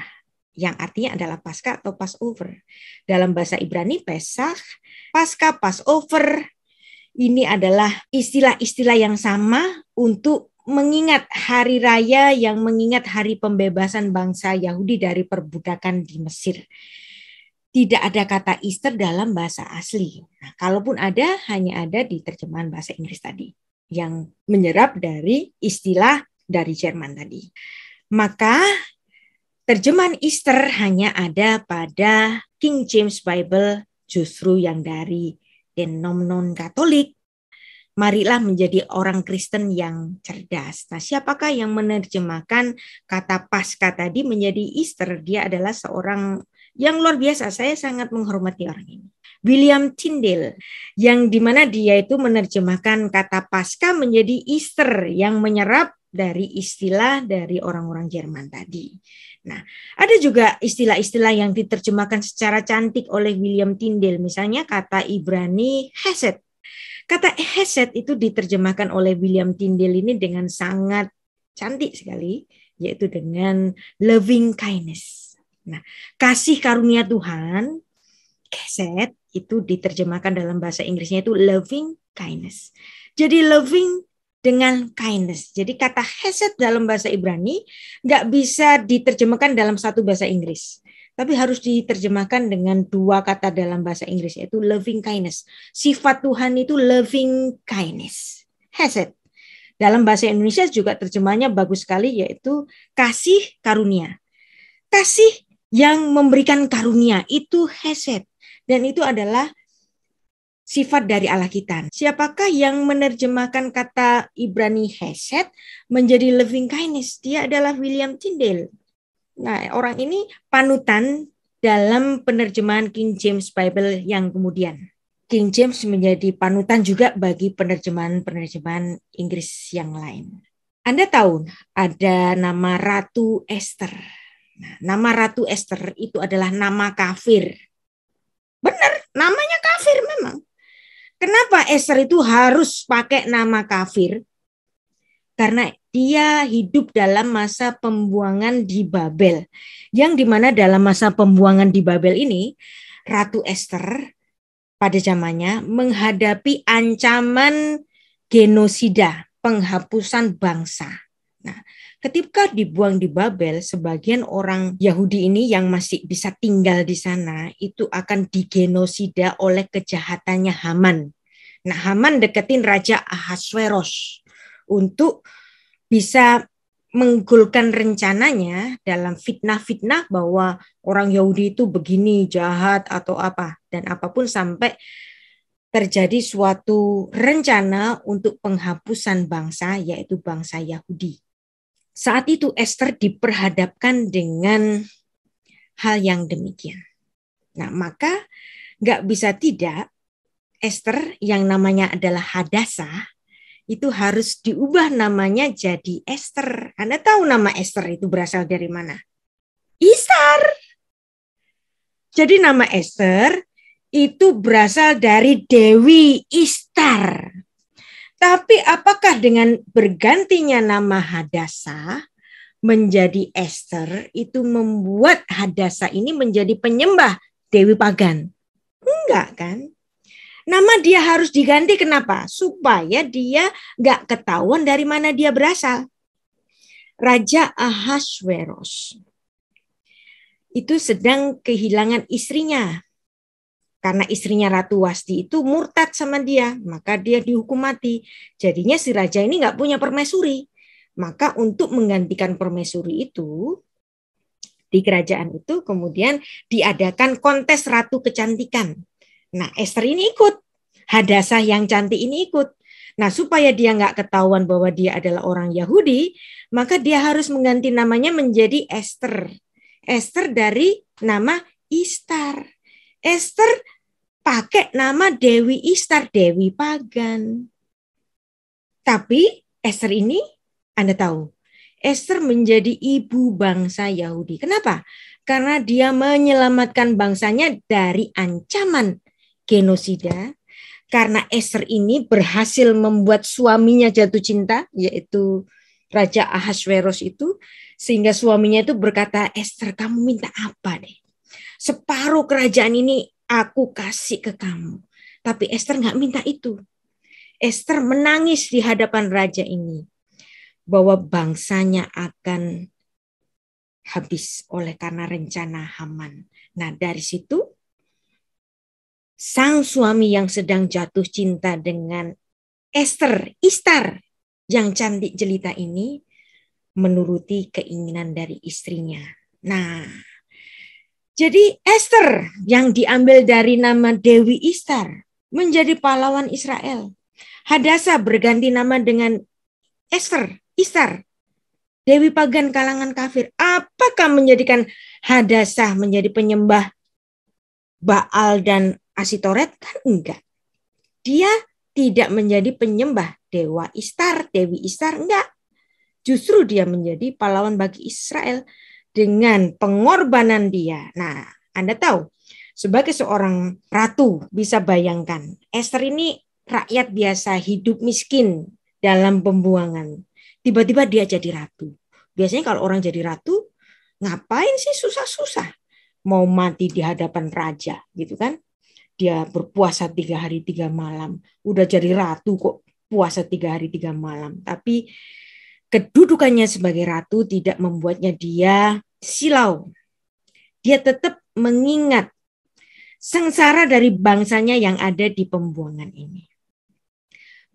yang artinya adalah pasca atau Passover. Dalam bahasa Ibrani Pesach, pasca, Passover ini adalah istilah-istilah yang sama untuk mengingat hari raya yang mengingat hari pembebasan bangsa Yahudi dari perbudakan di Mesir. Tidak ada kata Easter dalam bahasa asli. Nah, kalaupun ada, hanya ada di terjemahan bahasa Inggris tadi yang menyerap dari istilah dari Jerman tadi. Maka terjemahan Easter hanya ada pada King James Bible justru yang dari denom Katolik. Marilah menjadi orang Kristen yang cerdas. Nah, siapakah yang menerjemahkan kata pasca tadi menjadi Easter? Dia adalah seorang yang luar biasa. Saya sangat menghormati orang ini. William Tyndale yang dimana dia itu menerjemahkan kata pasca menjadi Easter yang menyerap dari istilah dari orang-orang Jerman tadi. Nah, ada juga istilah-istilah yang diterjemahkan secara cantik oleh William Tyndale, misalnya kata Ibrani Hesed. Kata Hesed itu diterjemahkan oleh William Tyndale ini dengan sangat cantik sekali, yaitu dengan loving kindness Nah, kasih karunia Tuhan, keset, itu diterjemahkan dalam bahasa Inggrisnya itu loving kindness. Jadi loving dengan kindness. Jadi kata hesed dalam bahasa Ibrani nggak bisa diterjemahkan dalam satu bahasa Inggris. Tapi harus diterjemahkan dengan dua kata dalam bahasa Inggris yaitu loving kindness. Sifat Tuhan itu loving kindness. Hesed. Dalam bahasa Indonesia juga terjemahnya bagus sekali yaitu kasih karunia. Kasih yang memberikan karunia itu hesed dan itu adalah sifat dari Allah kita. Siapakah yang menerjemahkan kata Ibrani hesed menjadi loving kindness? Dia adalah William Tyndale. Nah, orang ini panutan dalam penerjemahan King James Bible yang kemudian. King James menjadi panutan juga bagi penerjemahan-penerjemahan Inggris yang lain. Anda tahu ada nama Ratu Esther Nah, nama Ratu Esther itu adalah nama kafir. Benar, namanya kafir memang. Kenapa Esther itu harus pakai nama kafir? Karena dia hidup dalam masa pembuangan di Babel. Yang dimana dalam masa pembuangan di Babel ini, Ratu Esther pada zamannya menghadapi ancaman genosida, penghapusan bangsa. Nah, ketika dibuang di Babel, sebagian orang Yahudi ini yang masih bisa tinggal di sana itu akan digenosida oleh kejahatannya Haman. Nah, Haman deketin Raja Ahasveros untuk bisa menggulkan rencananya dalam fitnah-fitnah bahwa orang Yahudi itu begini jahat atau apa dan apapun sampai terjadi suatu rencana untuk penghapusan bangsa yaitu bangsa Yahudi. Saat itu Esther diperhadapkan dengan hal yang demikian. Nah, maka nggak bisa tidak Esther yang namanya adalah Hadasa itu harus diubah namanya jadi Esther. Anda tahu nama Esther itu berasal dari mana? Isar. Jadi nama Esther itu berasal dari Dewi Istar. Tapi apakah dengan bergantinya nama Hadasa menjadi Esther itu membuat Hadasa ini menjadi penyembah dewi pagan? Enggak kan? Nama dia harus diganti kenapa? Supaya dia nggak ketahuan dari mana dia berasal. Raja Ahasveros itu sedang kehilangan istrinya karena istrinya Ratu Wasti itu murtad sama dia, maka dia dihukum mati. Jadinya si raja ini nggak punya permaisuri. Maka untuk menggantikan permaisuri itu, di kerajaan itu kemudian diadakan kontes Ratu Kecantikan. Nah Esther ini ikut, Hadasah yang cantik ini ikut. Nah supaya dia nggak ketahuan bahwa dia adalah orang Yahudi, maka dia harus mengganti namanya menjadi Esther. Esther dari nama Istar. Esther pakai nama Dewi Istar, Dewi Pagan. Tapi Esther ini, Anda tahu, Esther menjadi ibu bangsa Yahudi. Kenapa? Karena dia menyelamatkan bangsanya dari ancaman genosida. Karena Esther ini berhasil membuat suaminya jatuh cinta, yaitu Raja Ahasveros itu, sehingga suaminya itu berkata, Esther kamu minta apa deh? Separuh kerajaan ini aku kasih ke kamu. Tapi Esther nggak minta itu. Esther menangis di hadapan raja ini bahwa bangsanya akan habis oleh karena rencana Haman. Nah, dari situ sang suami yang sedang jatuh cinta dengan Esther, Istar yang cantik jelita ini menuruti keinginan dari istrinya. Nah, jadi Esther yang diambil dari nama Dewi Istar menjadi pahlawan Israel. Hadasa berganti nama dengan Esther, Istar, Dewi pagan kalangan kafir. Apakah menjadikan Hadasa menjadi penyembah Baal dan Asitoret? Kan enggak. Dia tidak menjadi penyembah Dewa Istar, Dewi Istar, enggak. Justru dia menjadi pahlawan bagi Israel dengan pengorbanan dia. Nah, Anda tahu, sebagai seorang ratu bisa bayangkan, Esther ini rakyat biasa hidup miskin dalam pembuangan. Tiba-tiba dia jadi ratu. Biasanya kalau orang jadi ratu, ngapain sih susah-susah? Mau mati di hadapan raja gitu kan. Dia berpuasa tiga hari tiga malam. Udah jadi ratu kok puasa tiga hari tiga malam. Tapi kedudukannya sebagai ratu tidak membuatnya dia silau. Dia tetap mengingat sengsara dari bangsanya yang ada di pembuangan ini.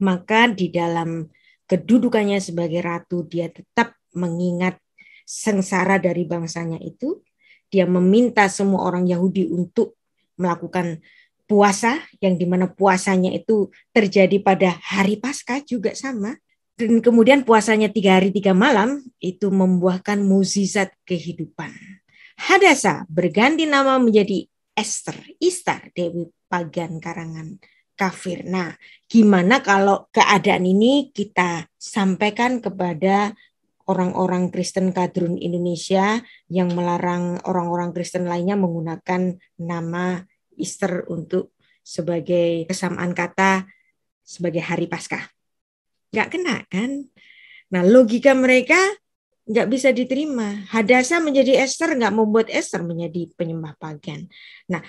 Maka di dalam kedudukannya sebagai ratu, dia tetap mengingat sengsara dari bangsanya itu. Dia meminta semua orang Yahudi untuk melakukan puasa, yang dimana puasanya itu terjadi pada hari Paskah juga sama dan kemudian puasanya tiga hari tiga malam itu membuahkan mukjizat kehidupan. Hadasa berganti nama menjadi Esther, Istar, Dewi Pagan Karangan Kafir. Nah, gimana kalau keadaan ini kita sampaikan kepada orang-orang Kristen Kadrun Indonesia yang melarang orang-orang Kristen lainnya menggunakan nama Easter untuk sebagai kesamaan kata sebagai hari Paskah nggak kena kan? Nah logika mereka nggak bisa diterima. Hadasa menjadi Esther nggak membuat Esther menjadi penyembah pagan. Nah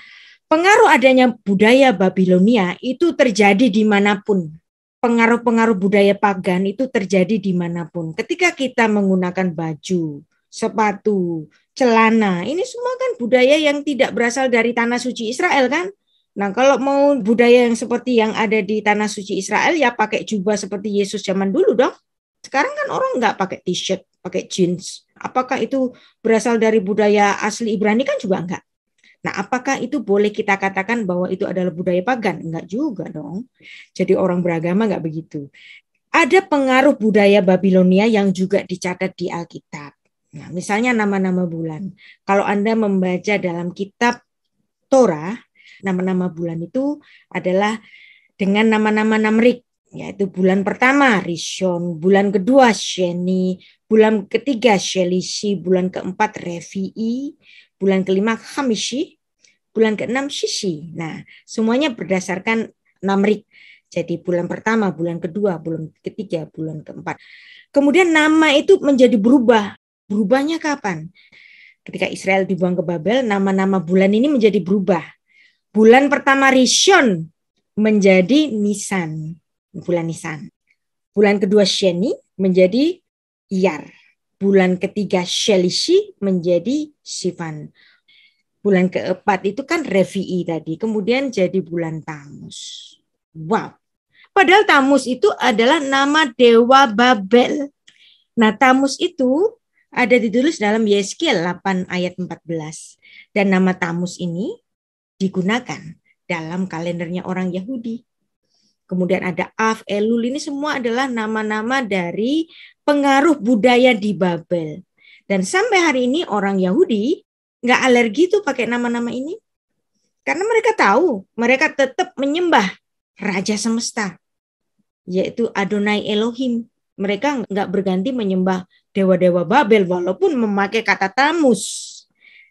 pengaruh adanya budaya Babilonia itu terjadi dimanapun. Pengaruh-pengaruh budaya pagan itu terjadi dimanapun. Ketika kita menggunakan baju, sepatu, celana, ini semua kan budaya yang tidak berasal dari tanah suci Israel kan? Nah, kalau mau budaya yang seperti yang ada di tanah suci Israel ya pakai jubah seperti Yesus zaman dulu dong. Sekarang kan orang nggak pakai t-shirt, pakai jeans. Apakah itu berasal dari budaya asli Ibrani kan juga enggak. Nah, apakah itu boleh kita katakan bahwa itu adalah budaya pagan? Enggak juga dong. Jadi orang beragama enggak begitu. Ada pengaruh budaya Babilonia yang juga dicatat di Alkitab. Nah, misalnya nama-nama bulan. Kalau Anda membaca dalam kitab Torah, Nama-nama bulan itu adalah dengan nama-nama Namrik, yaitu bulan pertama Rishon, bulan kedua Sheni, bulan ketiga Shelishi, bulan keempat Revi'i, bulan kelima Hamishi, bulan keenam Shishi. Nah, semuanya berdasarkan Namrik. Jadi bulan pertama, bulan kedua, bulan ketiga, bulan keempat. Kemudian nama itu menjadi berubah. Berubahnya kapan? Ketika Israel dibuang ke Babel, nama-nama bulan ini menjadi berubah bulan pertama Rishon menjadi Nisan, bulan Nisan. Bulan kedua Sheni menjadi Iyar. Bulan ketiga Shelishi menjadi Sivan. Bulan keempat itu kan Revi'i tadi, kemudian jadi bulan Tamus. Wow. Padahal Tamus itu adalah nama dewa Babel. Nah, Tamus itu ada ditulis dalam Yeskiel 8 ayat 14. Dan nama Tamus ini digunakan dalam kalendernya orang Yahudi. Kemudian ada Av, Elul, ini semua adalah nama-nama dari pengaruh budaya di Babel. Dan sampai hari ini orang Yahudi nggak alergi tuh pakai nama-nama ini. Karena mereka tahu, mereka tetap menyembah Raja Semesta, yaitu Adonai Elohim. Mereka nggak berganti menyembah dewa-dewa Babel, walaupun memakai kata tamus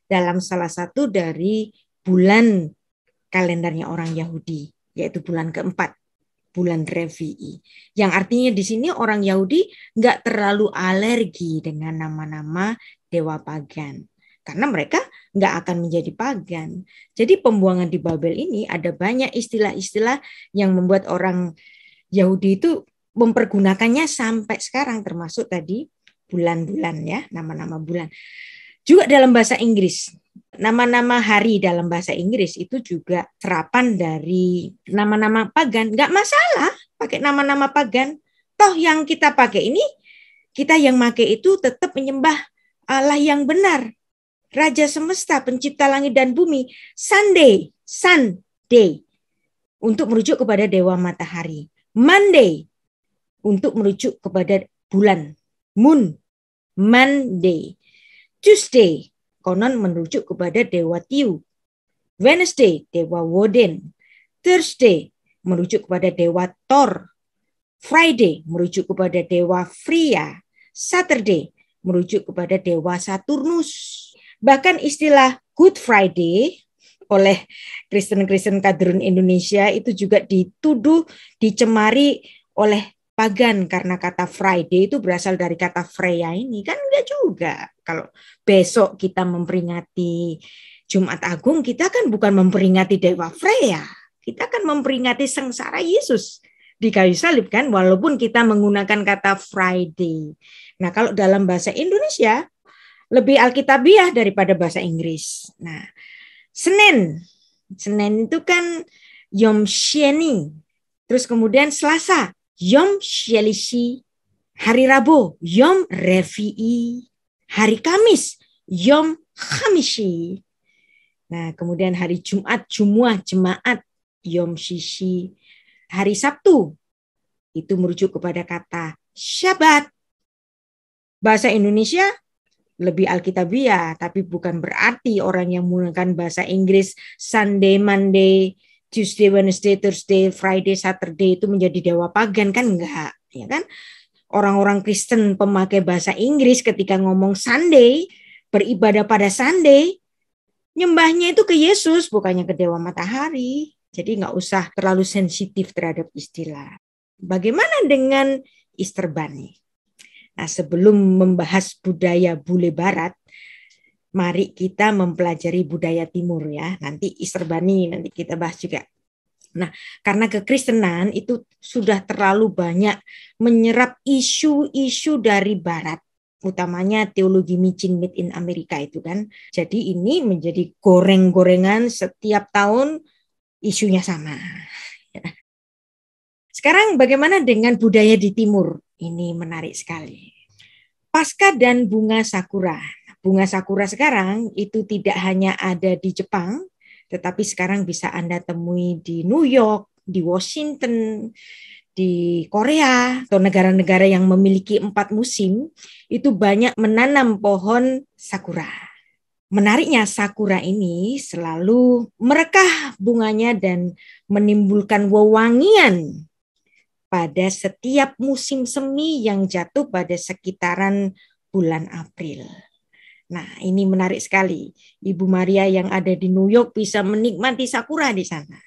dalam salah satu dari bulan kalendernya orang Yahudi, yaitu bulan keempat, bulan Revi'i. Yang artinya di sini orang Yahudi nggak terlalu alergi dengan nama-nama dewa pagan. Karena mereka nggak akan menjadi pagan. Jadi pembuangan di Babel ini ada banyak istilah-istilah yang membuat orang Yahudi itu mempergunakannya sampai sekarang termasuk tadi bulan-bulan ya, nama-nama bulan. Juga dalam bahasa Inggris nama-nama hari dalam bahasa Inggris itu juga serapan dari nama-nama pagan. Nggak masalah pakai nama-nama pagan. Toh yang kita pakai ini, kita yang pakai itu tetap menyembah Allah yang benar. Raja semesta, pencipta langit dan bumi. Sunday, Sunday. Untuk merujuk kepada Dewa Matahari. Monday, untuk merujuk kepada bulan. Moon, Monday. Tuesday, konon merujuk kepada Dewa Tiu. Wednesday, Dewa Woden. Thursday, merujuk kepada Dewa Thor. Friday, merujuk kepada Dewa Freya. Saturday, merujuk kepada Dewa Saturnus. Bahkan istilah Good Friday oleh Kristen-Kristen Kadrun Indonesia itu juga dituduh dicemari oleh pagan karena kata Friday itu berasal dari kata Freya ini kan enggak juga. Kalau besok kita memperingati Jumat Agung, kita kan bukan memperingati Dewa Freya. Kita kan memperingati sengsara Yesus di kayu salib kan, walaupun kita menggunakan kata Friday. Nah, kalau dalam bahasa Indonesia, lebih alkitabiah daripada bahasa Inggris. Nah, Senin. Senin itu kan Yom Sheni. Terus kemudian Selasa, Yom Shelishi. Hari Rabu, Yom Revi'i hari Kamis, Yom Khamishi. Nah, kemudian hari Jumat, Jumuah, Jemaat, Yom Shishi. Hari Sabtu, itu merujuk kepada kata Syabat. Bahasa Indonesia lebih Alkitabiah, tapi bukan berarti orang yang menggunakan bahasa Inggris Sunday, Monday, Tuesday, Wednesday, Thursday, Friday, Saturday itu menjadi dewa pagan kan enggak, ya kan? orang-orang Kristen pemakai bahasa Inggris ketika ngomong Sunday, beribadah pada Sunday, nyembahnya itu ke Yesus, bukannya ke Dewa Matahari. Jadi nggak usah terlalu sensitif terhadap istilah. Bagaimana dengan Easter Bunny? Nah, sebelum membahas budaya bule barat, mari kita mempelajari budaya timur ya. Nanti Easter Bunny nanti kita bahas juga. Nah, karena kekristenan itu sudah terlalu banyak menyerap isu-isu dari barat utamanya teologi micin made in Amerika itu kan. Jadi ini menjadi goreng-gorengan setiap tahun isunya sama. (laughs) Sekarang bagaimana dengan budaya di timur? Ini menarik sekali. Pasca dan bunga sakura. Bunga sakura sekarang itu tidak hanya ada di Jepang, tetapi sekarang bisa Anda temui di New York, di Washington, di Korea atau negara-negara yang memiliki empat musim itu banyak menanam pohon sakura. Menariknya sakura ini selalu merekah bunganya dan menimbulkan wewangian pada setiap musim semi yang jatuh pada sekitaran bulan April. Nah, ini menarik sekali. Ibu Maria yang ada di New York bisa menikmati sakura di sana.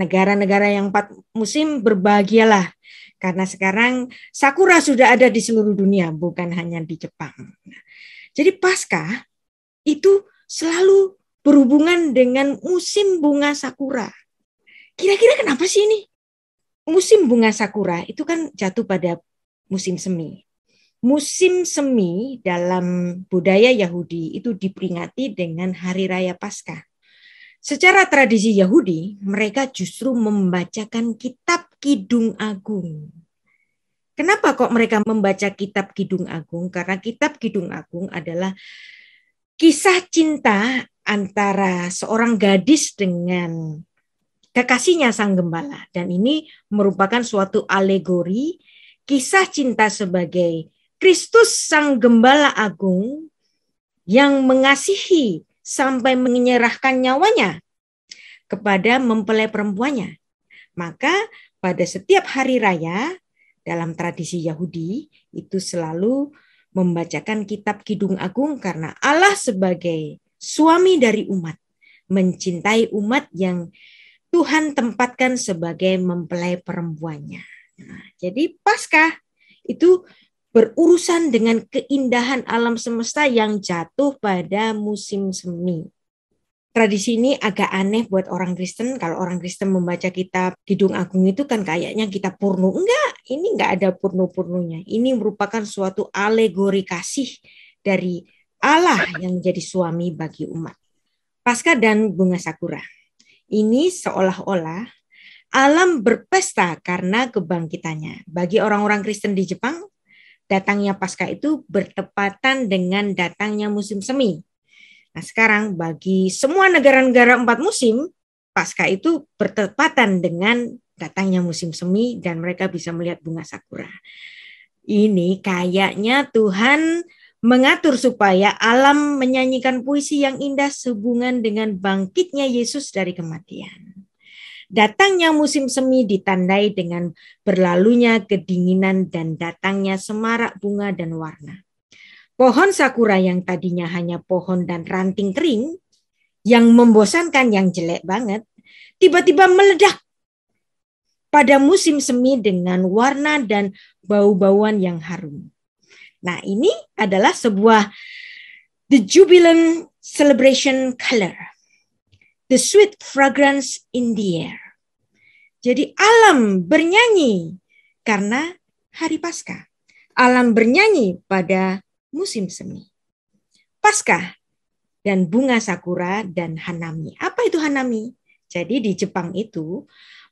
Negara-negara yang empat musim berbahagialah karena sekarang sakura sudah ada di seluruh dunia, bukan hanya di Jepang. Jadi pasca itu selalu berhubungan dengan musim bunga sakura. Kira-kira kenapa sih ini? Musim bunga sakura itu kan jatuh pada musim semi musim semi dalam budaya Yahudi itu diperingati dengan Hari Raya Paskah. Secara tradisi Yahudi, mereka justru membacakan kitab Kidung Agung. Kenapa kok mereka membaca kitab Kidung Agung? Karena kitab Kidung Agung adalah kisah cinta antara seorang gadis dengan kekasihnya sang gembala dan ini merupakan suatu alegori kisah cinta sebagai Kristus Sang Gembala Agung yang mengasihi sampai menyerahkan nyawanya kepada mempelai perempuannya. Maka pada setiap hari raya dalam tradisi Yahudi itu selalu membacakan kitab Kidung Agung karena Allah sebagai suami dari umat mencintai umat yang Tuhan tempatkan sebagai mempelai perempuannya. Nah, jadi Paskah itu berurusan dengan keindahan alam semesta yang jatuh pada musim semi. Tradisi ini agak aneh buat orang Kristen. Kalau orang Kristen membaca kitab Kidung Agung itu kan kayaknya kita purnu. Enggak, ini enggak ada purnu-purnunya. Ini merupakan suatu alegori kasih dari Allah yang menjadi suami bagi umat. Pasca dan bunga sakura. Ini seolah-olah alam berpesta karena kebangkitannya. Bagi orang-orang Kristen di Jepang, datangnya pasca itu bertepatan dengan datangnya musim semi. Nah, sekarang bagi semua negara-negara empat musim, pasca itu bertepatan dengan datangnya musim semi dan mereka bisa melihat bunga sakura. Ini kayaknya Tuhan mengatur supaya alam menyanyikan puisi yang indah sehubungan dengan bangkitnya Yesus dari kematian. Datangnya musim semi ditandai dengan berlalunya kedinginan dan datangnya semarak bunga dan warna. Pohon sakura yang tadinya hanya pohon dan ranting kering, yang membosankan, yang jelek banget, tiba-tiba meledak pada musim semi dengan warna dan bau-bauan yang harum. Nah, ini adalah sebuah The Jubilant Celebration Color the sweet fragrance in the air. Jadi alam bernyanyi karena hari Paskah. Alam bernyanyi pada musim semi. Paskah dan bunga sakura dan hanami. Apa itu hanami? Jadi di Jepang itu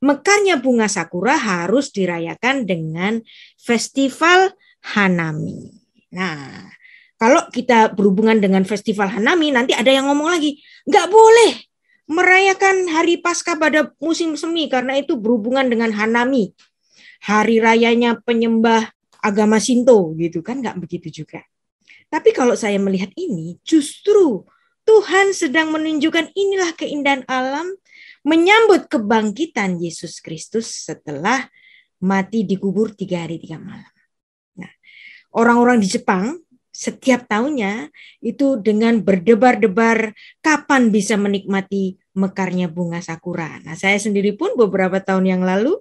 mekarnya bunga sakura harus dirayakan dengan festival hanami. Nah, kalau kita berhubungan dengan festival hanami, nanti ada yang ngomong lagi, nggak boleh merayakan hari Paskah pada musim semi karena itu berhubungan dengan Hanami. Hari rayanya penyembah agama Shinto gitu kan nggak begitu juga. Tapi kalau saya melihat ini justru Tuhan sedang menunjukkan inilah keindahan alam menyambut kebangkitan Yesus Kristus setelah mati dikubur tiga hari tiga malam. Nah, orang-orang di Jepang setiap tahunnya itu dengan berdebar-debar kapan bisa menikmati mekarnya bunga sakura. Nah, saya sendiri pun beberapa tahun yang lalu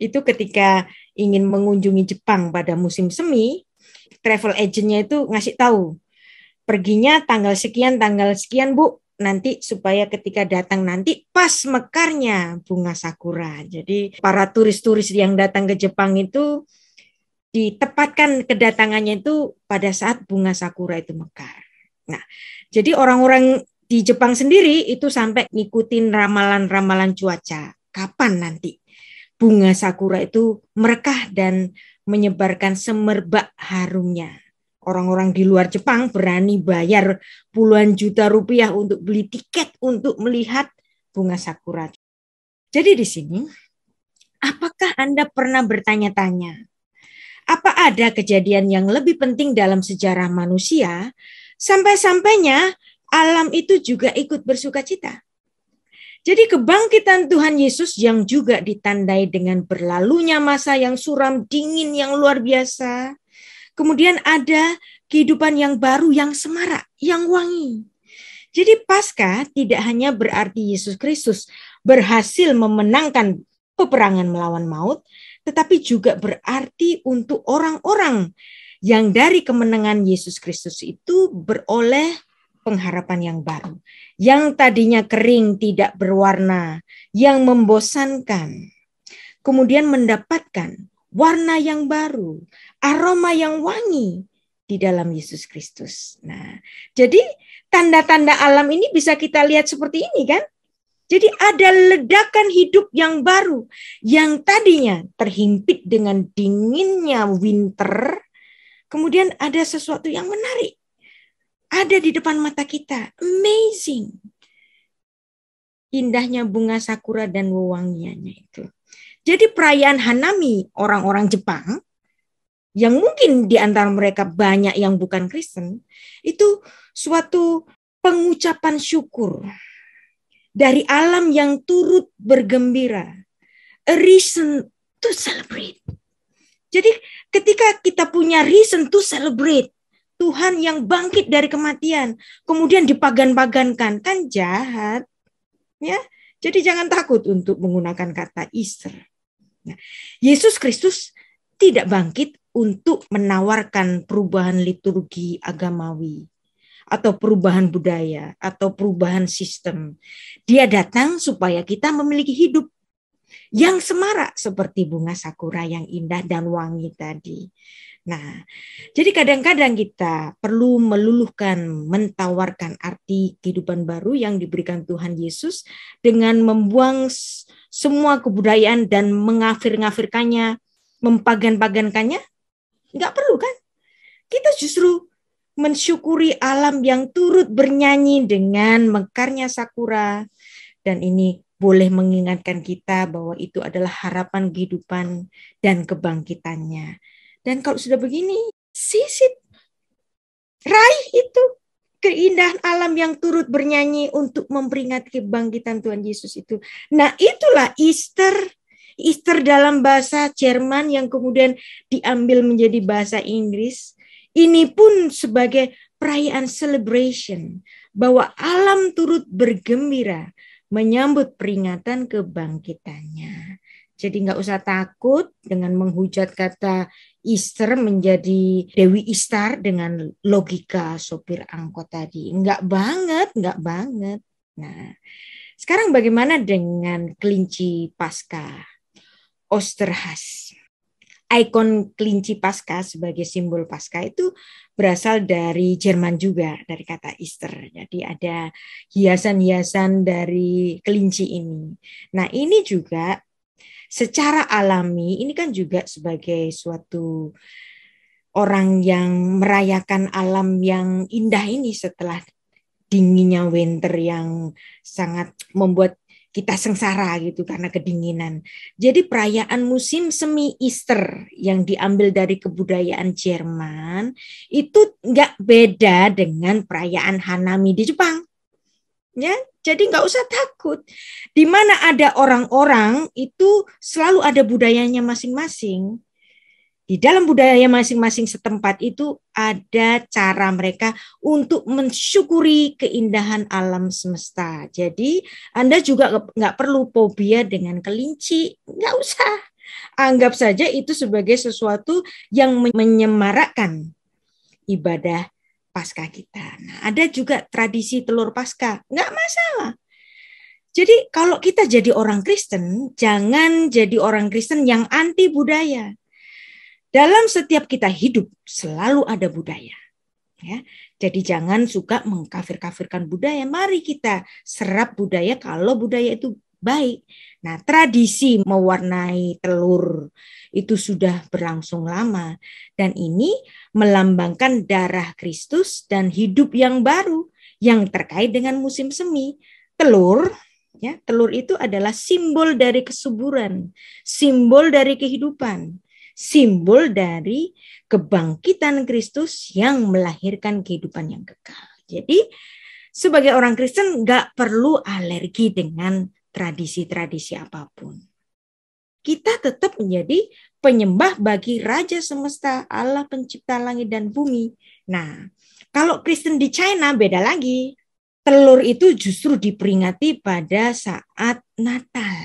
itu ketika ingin mengunjungi Jepang pada musim semi, travel agentnya itu ngasih tahu perginya tanggal sekian tanggal sekian Bu nanti supaya ketika datang nanti pas mekarnya bunga sakura. Jadi para turis-turis yang datang ke Jepang itu ditepatkan kedatangannya itu pada saat bunga sakura itu mekar. Nah, jadi orang-orang di Jepang sendiri itu sampai ngikutin ramalan-ramalan cuaca. Kapan nanti bunga sakura itu merekah dan menyebarkan semerbak harumnya. Orang-orang di luar Jepang berani bayar puluhan juta rupiah untuk beli tiket untuk melihat bunga sakura. Jadi di sini, apakah Anda pernah bertanya-tanya, apa ada kejadian yang lebih penting dalam sejarah manusia sampai-sampainya alam itu juga ikut bersuka cita? Jadi kebangkitan Tuhan Yesus yang juga ditandai dengan berlalunya masa yang suram, dingin, yang luar biasa. Kemudian ada kehidupan yang baru, yang semarak, yang wangi. Jadi pasca tidak hanya berarti Yesus Kristus berhasil memenangkan peperangan melawan maut, tetapi juga berarti untuk orang-orang yang dari kemenangan Yesus Kristus itu beroleh pengharapan yang baru, yang tadinya kering tidak berwarna, yang membosankan, kemudian mendapatkan warna yang baru, aroma yang wangi di dalam Yesus Kristus. Nah, jadi tanda-tanda alam ini bisa kita lihat seperti ini kan? Jadi ada ledakan hidup yang baru yang tadinya terhimpit dengan dinginnya winter, kemudian ada sesuatu yang menarik. Ada di depan mata kita. Amazing. Indahnya bunga sakura dan wewangiannya itu. Jadi perayaan Hanami orang-orang Jepang yang mungkin di antara mereka banyak yang bukan Kristen, itu suatu pengucapan syukur dari alam yang turut bergembira. A reason to celebrate. Jadi ketika kita punya reason to celebrate, Tuhan yang bangkit dari kematian, kemudian dipagan-pagankan, kan jahat. Ya, jadi jangan takut untuk menggunakan kata Easter. Nah, Yesus Kristus tidak bangkit untuk menawarkan perubahan liturgi agamawi atau perubahan budaya atau perubahan sistem. Dia datang supaya kita memiliki hidup yang semarak seperti bunga sakura yang indah dan wangi tadi. Nah, jadi kadang-kadang kita perlu meluluhkan, mentawarkan arti kehidupan baru yang diberikan Tuhan Yesus dengan membuang semua kebudayaan dan mengafir-ngafirkannya, mempagan-pagankannya. Enggak perlu kan? Kita justru mensyukuri alam yang turut bernyanyi dengan mekarnya sakura. Dan ini boleh mengingatkan kita bahwa itu adalah harapan kehidupan dan kebangkitannya. Dan kalau sudah begini, sisit. Raih itu keindahan alam yang turut bernyanyi untuk memperingati kebangkitan Tuhan Yesus itu. Nah itulah Easter. Easter dalam bahasa Jerman yang kemudian diambil menjadi bahasa Inggris ini pun sebagai perayaan celebration bahwa alam turut bergembira menyambut peringatan kebangkitannya. Jadi nggak usah takut dengan menghujat kata Easter menjadi Dewi Istar dengan logika sopir angkot tadi. Nggak banget, nggak banget. Nah, sekarang bagaimana dengan kelinci pasca Osterhas? ikon kelinci pasca sebagai simbol pasca itu berasal dari Jerman juga dari kata Easter. Jadi ada hiasan-hiasan dari kelinci ini. Nah, ini juga secara alami ini kan juga sebagai suatu orang yang merayakan alam yang indah ini setelah dinginnya winter yang sangat membuat kita sengsara gitu karena kedinginan. Jadi perayaan musim semi Easter yang diambil dari kebudayaan Jerman itu nggak beda dengan perayaan Hanami di Jepang. Ya, jadi nggak usah takut. Di mana ada orang-orang itu selalu ada budayanya masing-masing di dalam budaya masing-masing setempat itu ada cara mereka untuk mensyukuri keindahan alam semesta. Jadi Anda juga nggak perlu fobia dengan kelinci, nggak usah. Anggap saja itu sebagai sesuatu yang menyemarakkan ibadah pasca kita. Nah, ada juga tradisi telur pasca, nggak masalah. Jadi kalau kita jadi orang Kristen, jangan jadi orang Kristen yang anti budaya dalam setiap kita hidup selalu ada budaya. Ya, jadi jangan suka mengkafir-kafirkan budaya. Mari kita serap budaya kalau budaya itu baik. Nah, tradisi mewarnai telur itu sudah berlangsung lama dan ini melambangkan darah Kristus dan hidup yang baru yang terkait dengan musim semi. Telur ya, telur itu adalah simbol dari kesuburan, simbol dari kehidupan simbol dari kebangkitan Kristus yang melahirkan kehidupan yang kekal. Jadi sebagai orang Kristen nggak perlu alergi dengan tradisi-tradisi apapun. Kita tetap menjadi penyembah bagi Raja Semesta, Allah pencipta langit dan bumi. Nah, kalau Kristen di China beda lagi. Telur itu justru diperingati pada saat Natal.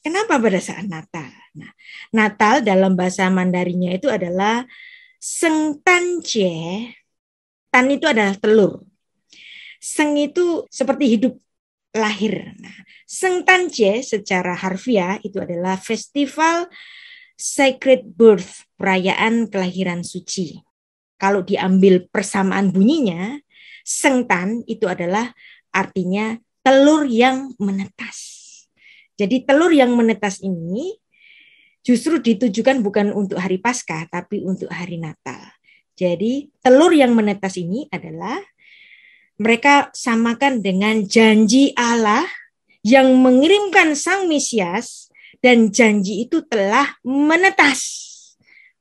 Kenapa pada saat Natal? Nah, Natal dalam bahasa Mandarinya itu adalah Seng Tan Cie. Tan itu adalah telur. Seng itu seperti hidup lahir. Nah, Seng Tan Cie secara harfiah itu adalah festival sacred birth, perayaan kelahiran suci. Kalau diambil persamaan bunyinya, Seng Tan itu adalah artinya telur yang menetas. Jadi telur yang menetas ini justru ditujukan bukan untuk hari Paskah tapi untuk hari Natal. Jadi telur yang menetas ini adalah mereka samakan dengan janji Allah yang mengirimkan Sang Mesias dan janji itu telah menetas.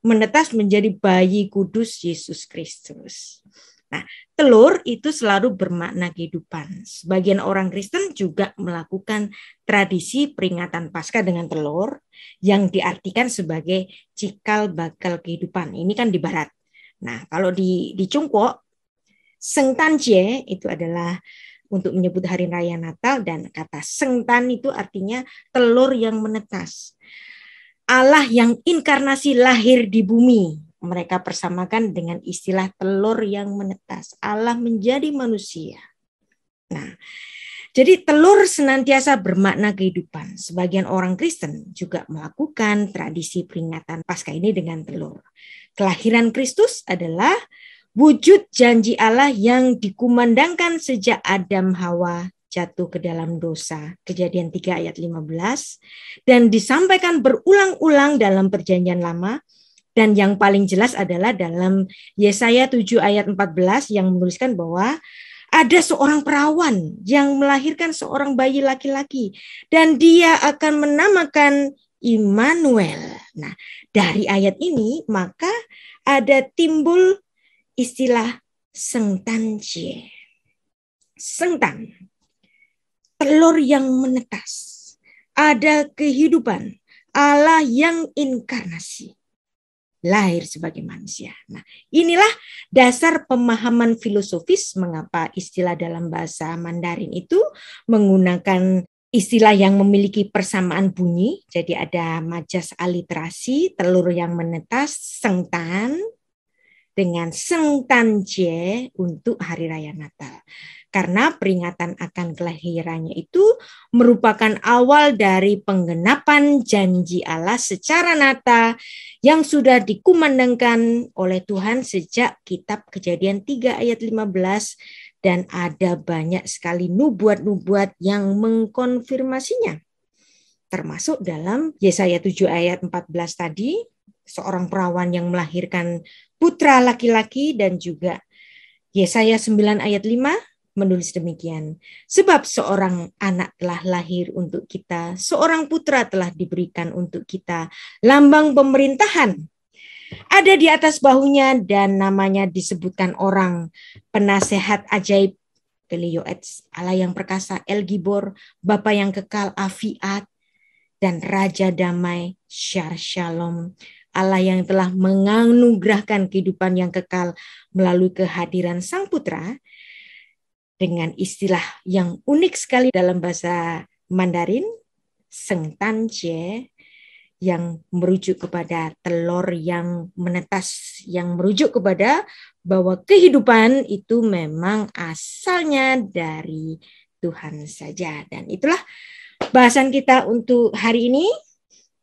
Menetas menjadi bayi kudus Yesus Kristus. Nah, telur itu selalu bermakna kehidupan. Sebagian orang Kristen juga melakukan tradisi peringatan Paskah dengan telur yang diartikan sebagai cikal bakal kehidupan. Ini kan di barat. Nah, kalau di di Cungkwo Jie itu adalah untuk menyebut hari raya Natal dan kata sengtan itu artinya telur yang menetas. Allah yang inkarnasi lahir di bumi mereka persamakan dengan istilah telur yang menetas. Allah menjadi manusia. Nah, jadi telur senantiasa bermakna kehidupan. Sebagian orang Kristen juga melakukan tradisi peringatan Paskah ini dengan telur. Kelahiran Kristus adalah wujud janji Allah yang dikumandangkan sejak Adam Hawa jatuh ke dalam dosa. Kejadian 3 ayat 15 dan disampaikan berulang-ulang dalam perjanjian lama dan yang paling jelas adalah dalam Yesaya 7 ayat 14 yang menuliskan bahwa ada seorang perawan yang melahirkan seorang bayi laki-laki dan dia akan menamakan Immanuel. Nah, dari ayat ini maka ada timbul istilah sengtancie. Sengtan. Telur yang menetas. Ada kehidupan. Allah yang inkarnasi lahir sebagai manusia. Nah, inilah dasar pemahaman filosofis mengapa istilah dalam bahasa Mandarin itu menggunakan istilah yang memiliki persamaan bunyi. Jadi ada majas aliterasi, telur yang menetas, sengtan, dengan Tan Jie untuk Hari Raya Natal. Karena peringatan akan kelahirannya itu merupakan awal dari penggenapan janji Allah secara nata yang sudah dikumandangkan oleh Tuhan sejak kitab kejadian 3 ayat 15 dan ada banyak sekali nubuat-nubuat yang mengkonfirmasinya termasuk dalam Yesaya 7 ayat 14 tadi seorang perawan yang melahirkan putra laki-laki dan juga Yesaya 9 ayat 5 menulis demikian. Sebab seorang anak telah lahir untuk kita, seorang putra telah diberikan untuk kita, lambang pemerintahan ada di atas bahunya dan namanya disebutkan orang penasehat ajaib Pelioets, Allah yang perkasa, El Gibor, Bapa yang kekal, Afiat, dan Raja Damai, Syar Shalom. Allah yang telah menganugerahkan kehidupan yang kekal melalui kehadiran Sang Putra dengan istilah yang unik sekali dalam bahasa Mandarin, Seng Tan Jie, yang merujuk kepada telur yang menetas, yang merujuk kepada bahwa kehidupan itu memang asalnya dari Tuhan saja. Dan itulah bahasan kita untuk hari ini.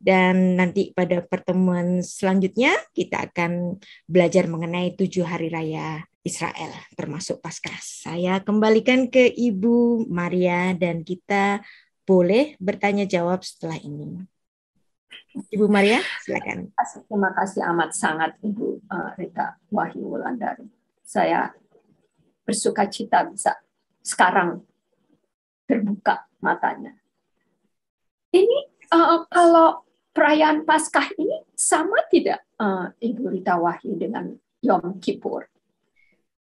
Dan nanti pada pertemuan selanjutnya kita akan belajar mengenai tujuh hari raya Israel, termasuk Paskah. Saya kembalikan ke Ibu Maria dan kita boleh bertanya jawab setelah ini. Ibu Maria, silakan. Terima kasih amat sangat Ibu uh, Rita Wahyu Wulandari. Saya bersuka cita bisa sekarang terbuka matanya. Ini uh, kalau perayaan Paskah ini sama tidak uh, Ibu Rita Wahyu dengan Yom Kippur?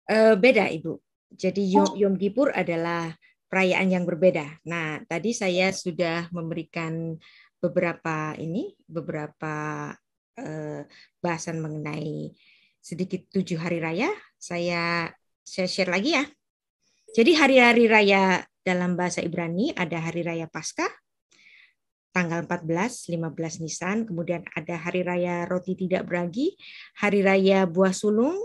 Uh, beda Ibu. Jadi Yom, oh. Yom Kippur adalah perayaan yang berbeda. Nah, tadi saya sudah memberikan beberapa ini, beberapa uh, bahasan mengenai sedikit tujuh hari raya. Saya saya share lagi ya. Jadi hari-hari raya dalam bahasa Ibrani ada hari raya Paskah, tanggal 14, 15 Nisan, kemudian ada Hari Raya Roti Tidak Beragi, Hari Raya Buah Sulung,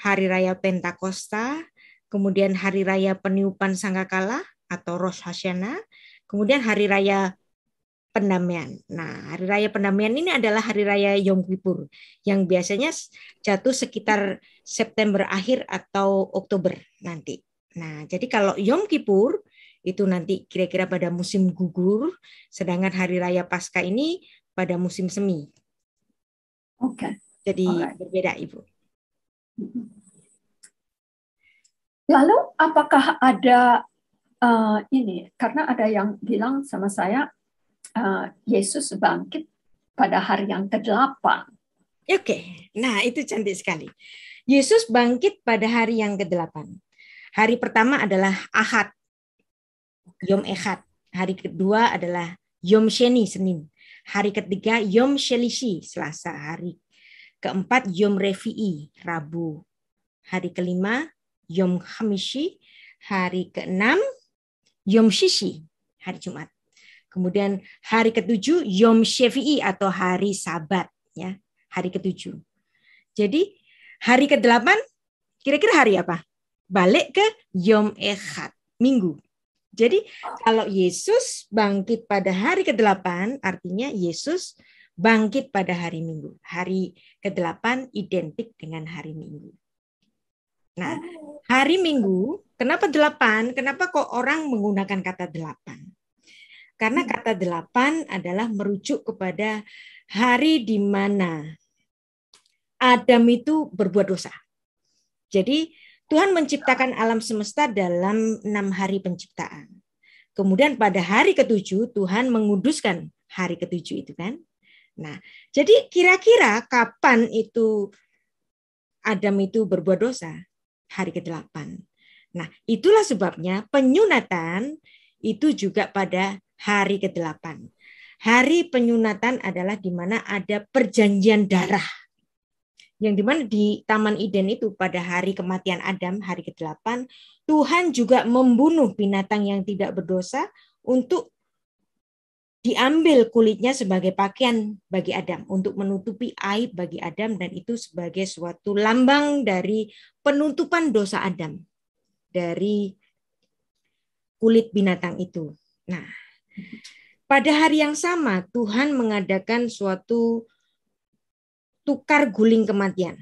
Hari Raya Pentakosta, kemudian Hari Raya Peniupan Sangkakala atau Rosh Hashanah, kemudian Hari Raya Pendamaian. Nah, Hari Raya Pendamaian ini adalah Hari Raya Yom Kippur yang biasanya jatuh sekitar September akhir atau Oktober nanti. Nah, jadi kalau Yom Kippur itu nanti kira-kira pada musim gugur, sedangkan hari raya pasca ini pada musim semi. Oke. Okay. Jadi Alright. berbeda, Ibu. Mm-hmm. Lalu apakah ada uh, ini? Karena ada yang bilang sama saya uh, Yesus bangkit pada hari yang ke-8. Oke. Okay. Nah, itu cantik sekali. Yesus bangkit pada hari yang ke-8. Hari pertama adalah Ahad. Yom Echad. Hari kedua adalah Yom Sheni, Senin. Hari ketiga Yom Shelishi, Selasa. Hari keempat Yom Revi'i, Rabu. Hari kelima Yom Hamishi. Hari keenam Yom Shishi, hari Jumat. Kemudian hari ketujuh Yom Shevi'i atau hari Sabat ya, hari ketujuh. Jadi hari kedelapan kira-kira hari apa? Balik ke Yom Echad, Minggu. Jadi kalau Yesus bangkit pada hari ke-8 artinya Yesus bangkit pada hari Minggu. Hari ke-8 identik dengan hari Minggu. Nah, hari Minggu, kenapa delapan? Kenapa kok orang menggunakan kata delapan? Karena hmm. kata delapan adalah merujuk kepada hari di mana Adam itu berbuat dosa. Jadi Tuhan menciptakan alam semesta dalam enam hari penciptaan. Kemudian pada hari ketujuh Tuhan menguduskan hari ketujuh itu kan. Nah, jadi kira-kira kapan itu Adam itu berbuat dosa? Hari ke-8. Nah, itulah sebabnya penyunatan itu juga pada hari ke-8. Hari penyunatan adalah di mana ada perjanjian darah yang dimana di Taman Eden itu pada hari kematian Adam, hari ke-8, Tuhan juga membunuh binatang yang tidak berdosa untuk diambil kulitnya sebagai pakaian bagi Adam, untuk menutupi aib bagi Adam, dan itu sebagai suatu lambang dari penutupan dosa Adam dari kulit binatang itu. Nah, pada hari yang sama Tuhan mengadakan suatu tukar guling kematian.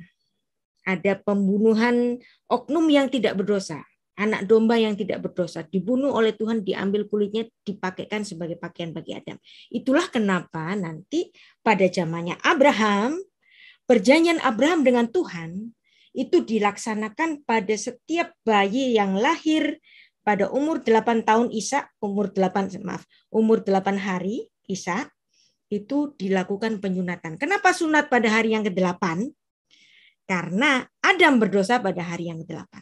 Ada pembunuhan oknum yang tidak berdosa, anak domba yang tidak berdosa dibunuh oleh Tuhan, diambil kulitnya, dipakaikan sebagai pakaian bagi Adam. Itulah kenapa nanti pada zamannya Abraham, perjanjian Abraham dengan Tuhan itu dilaksanakan pada setiap bayi yang lahir pada umur 8 tahun Isa, umur 8 maaf, umur 8 hari Isa itu dilakukan penyunatan. Kenapa sunat pada hari yang ke-8? Karena Adam berdosa pada hari yang ke-8.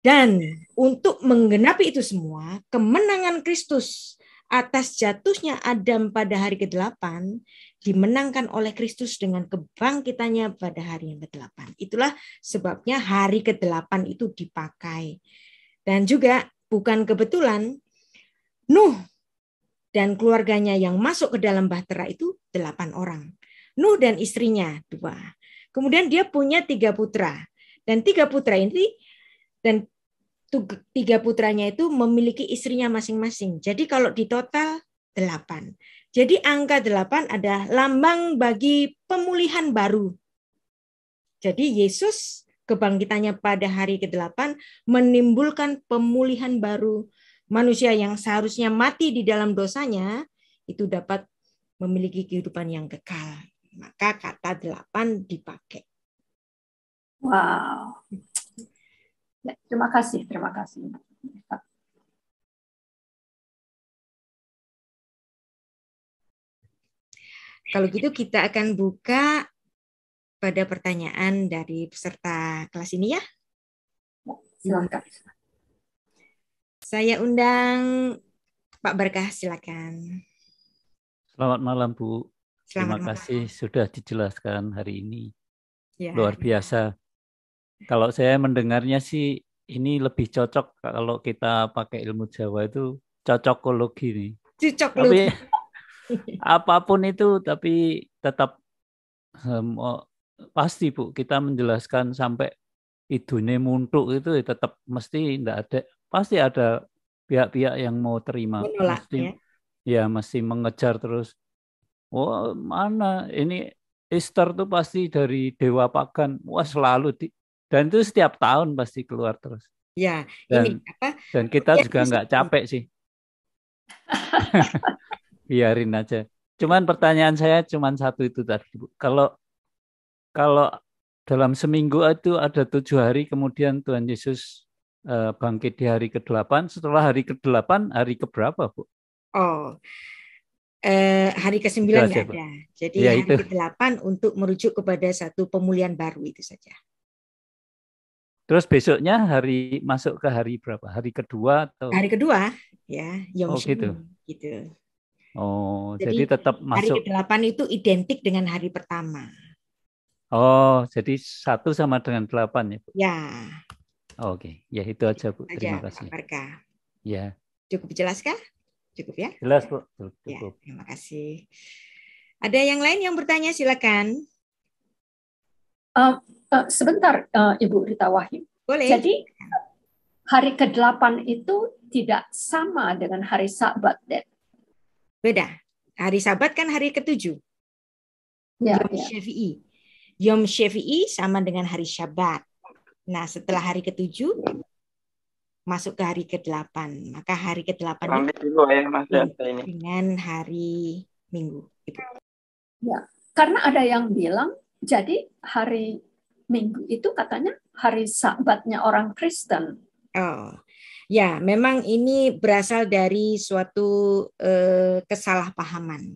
Dan untuk menggenapi itu semua, kemenangan Kristus atas jatuhnya Adam pada hari ke-8 dimenangkan oleh Kristus dengan kebangkitannya pada hari yang ke-8. Itulah sebabnya hari ke-8 itu dipakai. Dan juga bukan kebetulan Nuh dan keluarganya yang masuk ke dalam bahtera itu delapan orang. Nuh dan istrinya dua. Kemudian dia punya tiga putra dan tiga putra ini dan tiga putranya itu memiliki istrinya masing-masing. Jadi kalau di total delapan. Jadi angka delapan ada lambang bagi pemulihan baru. Jadi Yesus kebangkitannya pada hari ke-8 menimbulkan pemulihan baru manusia yang seharusnya mati di dalam dosanya itu dapat memiliki kehidupan yang kekal. Maka kata delapan dipakai. Wow. Ya, terima kasih, terima kasih. Kalau gitu kita akan buka pada pertanyaan dari peserta kelas ini ya. ya silakan. Saya undang Pak Berkah, silakan. Selamat malam, Bu. Selamat Terima malam. kasih sudah dijelaskan hari ini. Ya. Luar biasa. Kalau saya mendengarnya sih ini lebih cocok kalau kita pakai ilmu Jawa itu cocokologi nih. Cocok tapi (laughs) apapun itu tapi tetap um, pasti Bu kita menjelaskan sampai idune muntuk itu ya tetap mesti tidak ada pasti ada pihak-pihak yang mau terima Menolak, mesti ya. ya mesti mengejar terus oh mana ini Easter tuh pasti dari dewa pakan wah selalu di, dan itu setiap tahun pasti keluar terus ya dan, ini apa dan kita ya, juga nggak capek sih (laughs) biarin aja cuman pertanyaan saya cuman satu itu tadi bu kalau kalau dalam seminggu itu ada tujuh hari kemudian Tuhan Yesus Eh, bangkit di hari ke-8. Setelah hari ke-8, hari ke berapa, Bu? Oh. Eh, hari ke-9 enggak ada. Jadi ya, hari ke-8 untuk merujuk kepada satu pemulihan baru itu saja. Terus besoknya hari masuk ke hari berapa? Hari kedua atau Hari kedua ya, Yom Oh gitu. gitu. Oh, jadi, jadi tetap masuk. Hari ke-8 itu identik dengan hari pertama. Oh, jadi satu sama dengan delapan ya, Ya. Oh, Oke, okay. ya itu aja Bu. Terima aja, kasih. Pak Ya. Cukup jelas kah? Cukup ya? Jelas Bu. Ya, cukup. Ya, terima kasih. Ada yang lain yang bertanya silakan. Uh, uh, sebentar uh, Ibu Rita Wahyu. Boleh. Jadi hari ke-8 itu tidak sama dengan hari Sabat, Den. Beda. Hari Sabat kan hari ke-7. Ya, Yom ya. Syafi'i. Yom Syafi'i sama dengan hari Syabat. Nah, setelah hari ke-7 masuk ke hari ke-8. Maka hari ke-8 ya, ya, iya, ini. Dengan hari Minggu, Ya, karena ada yang bilang jadi hari Minggu itu katanya hari sabatnya orang Kristen. Oh. Ya, memang ini berasal dari suatu eh, kesalahpahaman.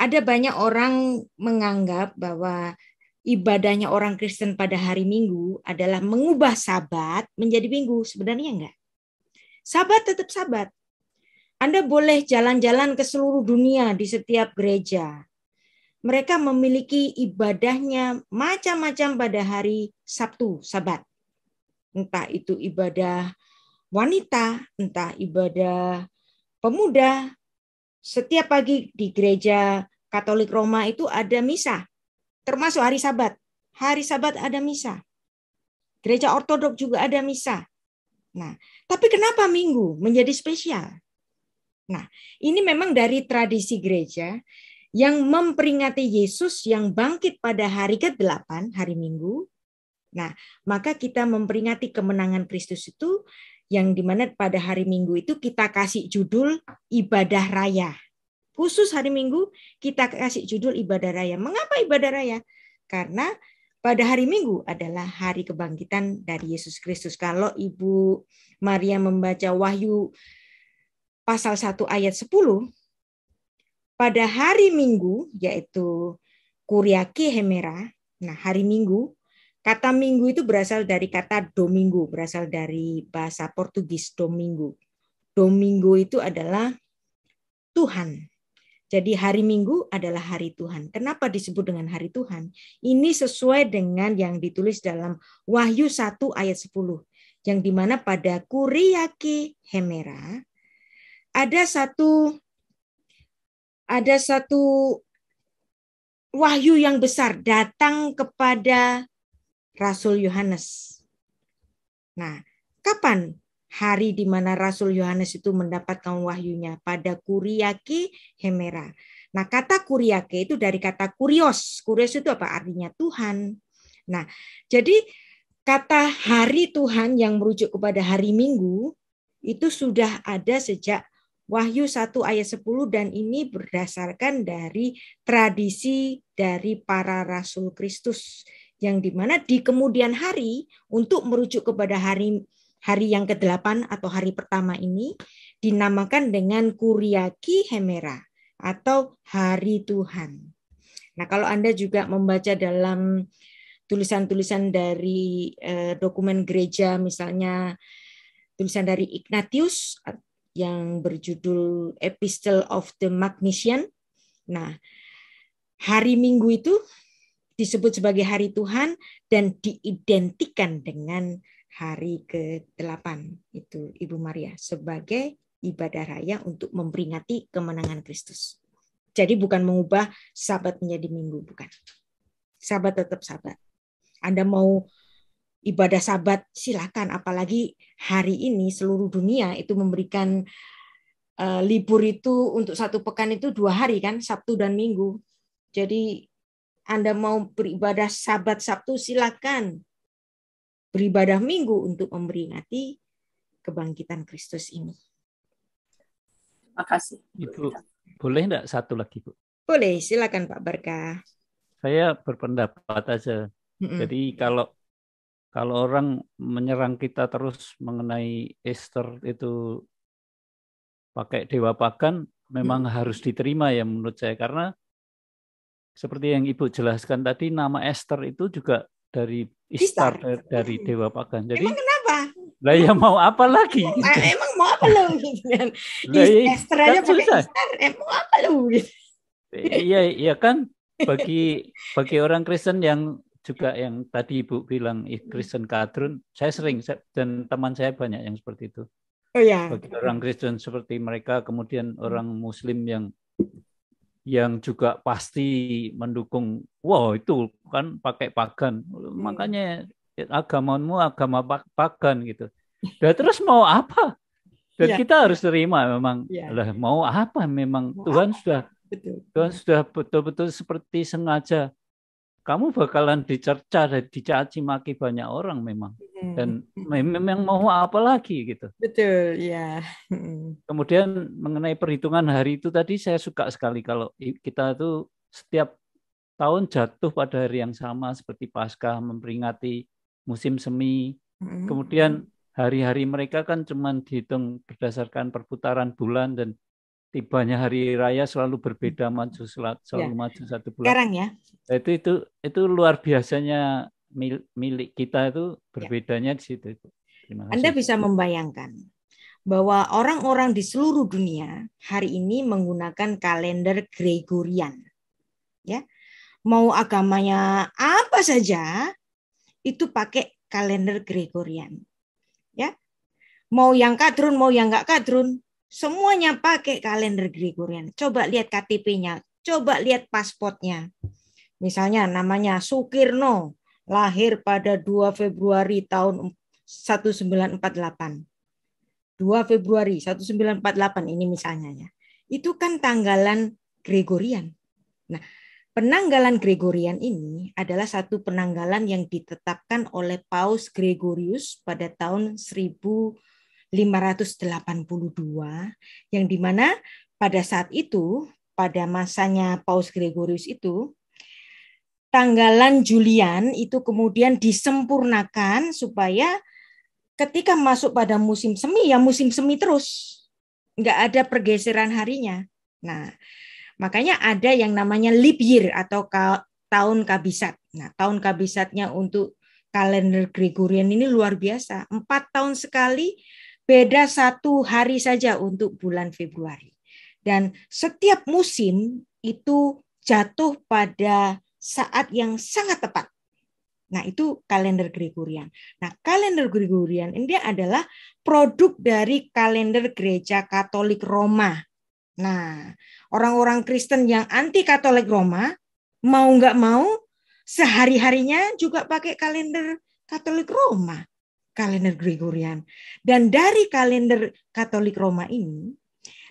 Ada banyak orang menganggap bahwa ibadahnya orang Kristen pada hari Minggu adalah mengubah Sabat menjadi Minggu. Sebenarnya enggak. Sabat tetap Sabat. Anda boleh jalan-jalan ke seluruh dunia di setiap gereja. Mereka memiliki ibadahnya macam-macam pada hari Sabtu, Sabat. Entah itu ibadah wanita, entah ibadah pemuda. Setiap pagi di gereja Katolik Roma itu ada misa termasuk hari Sabat. Hari Sabat ada misa. Gereja Ortodok juga ada misa. Nah, tapi kenapa Minggu menjadi spesial? Nah, ini memang dari tradisi gereja yang memperingati Yesus yang bangkit pada hari ke-8, hari Minggu. Nah, maka kita memperingati kemenangan Kristus itu yang dimana pada hari Minggu itu kita kasih judul ibadah raya khusus hari Minggu kita kasih judul ibadah raya. Mengapa ibadah raya? Karena pada hari Minggu adalah hari kebangkitan dari Yesus Kristus. Kalau Ibu Maria membaca Wahyu pasal 1 ayat 10, pada hari Minggu yaitu Kuriaki Hemera, nah hari Minggu, kata Minggu itu berasal dari kata Domingo, berasal dari bahasa Portugis Domingo. Domingo itu adalah Tuhan. Jadi hari Minggu adalah hari Tuhan. Kenapa disebut dengan hari Tuhan? Ini sesuai dengan yang ditulis dalam Wahyu 1 ayat 10. Yang dimana pada Kuriaki Hemera ada satu ada satu wahyu yang besar datang kepada Rasul Yohanes. Nah, kapan hari di mana Rasul Yohanes itu mendapatkan wahyunya pada Kuriaki Hemera. Nah, kata Kuriake itu dari kata kurios. Kurios itu apa? Artinya Tuhan. Nah, jadi kata hari Tuhan yang merujuk kepada hari Minggu itu sudah ada sejak Wahyu 1 ayat 10 dan ini berdasarkan dari tradisi dari para rasul Kristus yang dimana di kemudian hari untuk merujuk kepada hari hari yang ke-8 atau hari pertama ini dinamakan dengan Kuriaki Hemera atau Hari Tuhan. Nah, kalau Anda juga membaca dalam tulisan-tulisan dari eh, dokumen gereja misalnya tulisan dari Ignatius yang berjudul Epistle of the Magnesian. Nah, hari Minggu itu disebut sebagai hari Tuhan dan diidentikan dengan hari ke-8 itu Ibu Maria sebagai ibadah raya untuk memperingati kemenangan Kristus. Jadi bukan mengubah sabat menjadi minggu, bukan. Sabat tetap sabat. Anda mau ibadah sabat silakan apalagi hari ini seluruh dunia itu memberikan uh, libur itu untuk satu pekan itu dua hari kan Sabtu dan Minggu. Jadi Anda mau beribadah sabat Sabtu silakan beribadah minggu untuk memberingati kebangkitan Kristus ini. Terima kasih. Ibu, boleh enggak satu lagi, Bu? Boleh, silakan Pak Berkah. Saya berpendapat aja. Mm-mm. Jadi kalau kalau orang menyerang kita terus mengenai Esther itu pakai dewa pagan memang hmm. harus diterima ya menurut saya karena seperti yang Ibu jelaskan tadi nama Esther itu juga dari Istar, dari Dewa Pagan. Jadi Emang kenapa? Lah ya mau apa lagi? Gitu. Emang mau apa lo? (laughs) Gitu. Lah, ya, Istar aja kan Emang eh, apa lu? Gitu. Eh, iya, iya kan bagi bagi orang Kristen yang juga yang tadi Ibu bilang Kristen kadrun, saya sering dan teman saya banyak yang seperti itu. Oh ya. Bagi orang Kristen seperti mereka, kemudian orang Muslim yang yang juga pasti mendukung wow itu kan pakai pagan hmm. makanya agamamu agama pagan gitu dan terus mau apa dan ya. kita harus terima memang ya. lah mau apa memang mau Tuhan apa? sudah Tuhan sudah betul-betul seperti sengaja kamu bakalan dicerca dan dicaci maki banyak orang memang hmm. dan memang mau apa lagi gitu betul ya hmm. kemudian mengenai perhitungan hari itu tadi saya suka sekali kalau kita tuh setiap tahun jatuh pada hari yang sama seperti Paskah memperingati musim semi hmm. kemudian hari-hari mereka kan cuma dihitung berdasarkan perputaran bulan dan tibanya hari raya selalu berbeda mm-hmm. maju ya. selalu ya. maju satu bulan. Sekarang ya. Nah, itu itu itu luar biasanya mil, milik kita itu ya. berbedanya ya. di situ. Anda bisa membayangkan bahwa orang-orang di seluruh dunia hari ini menggunakan kalender Gregorian. Ya. Mau agamanya apa saja itu pakai kalender Gregorian. Ya. Mau yang kadrun, mau yang enggak kadrun, Semuanya pakai kalender Gregorian. Coba lihat KTP-nya, coba lihat pasportnya. Misalnya namanya Sukirno, lahir pada 2 Februari tahun 1948. 2 Februari 1948 ini misalnya ya. Itu kan tanggalan Gregorian. Nah, penanggalan Gregorian ini adalah satu penanggalan yang ditetapkan oleh Paus Gregorius pada tahun 1000 582 yang dimana pada saat itu pada masanya Paus Gregorius itu tanggalan Julian itu kemudian disempurnakan supaya ketika masuk pada musim semi ya musim semi terus nggak ada pergeseran harinya nah makanya ada yang namanya leap year atau ka tahun kabisat nah tahun kabisatnya untuk kalender Gregorian ini luar biasa empat tahun sekali Beda satu hari saja untuk bulan Februari. Dan setiap musim itu jatuh pada saat yang sangat tepat. Nah, itu kalender Gregorian. Nah, kalender Gregorian ini adalah produk dari kalender gereja Katolik Roma. Nah, orang-orang Kristen yang anti Katolik Roma mau nggak mau sehari-harinya juga pakai kalender Katolik Roma kalender Gregorian. Dan dari kalender Katolik Roma ini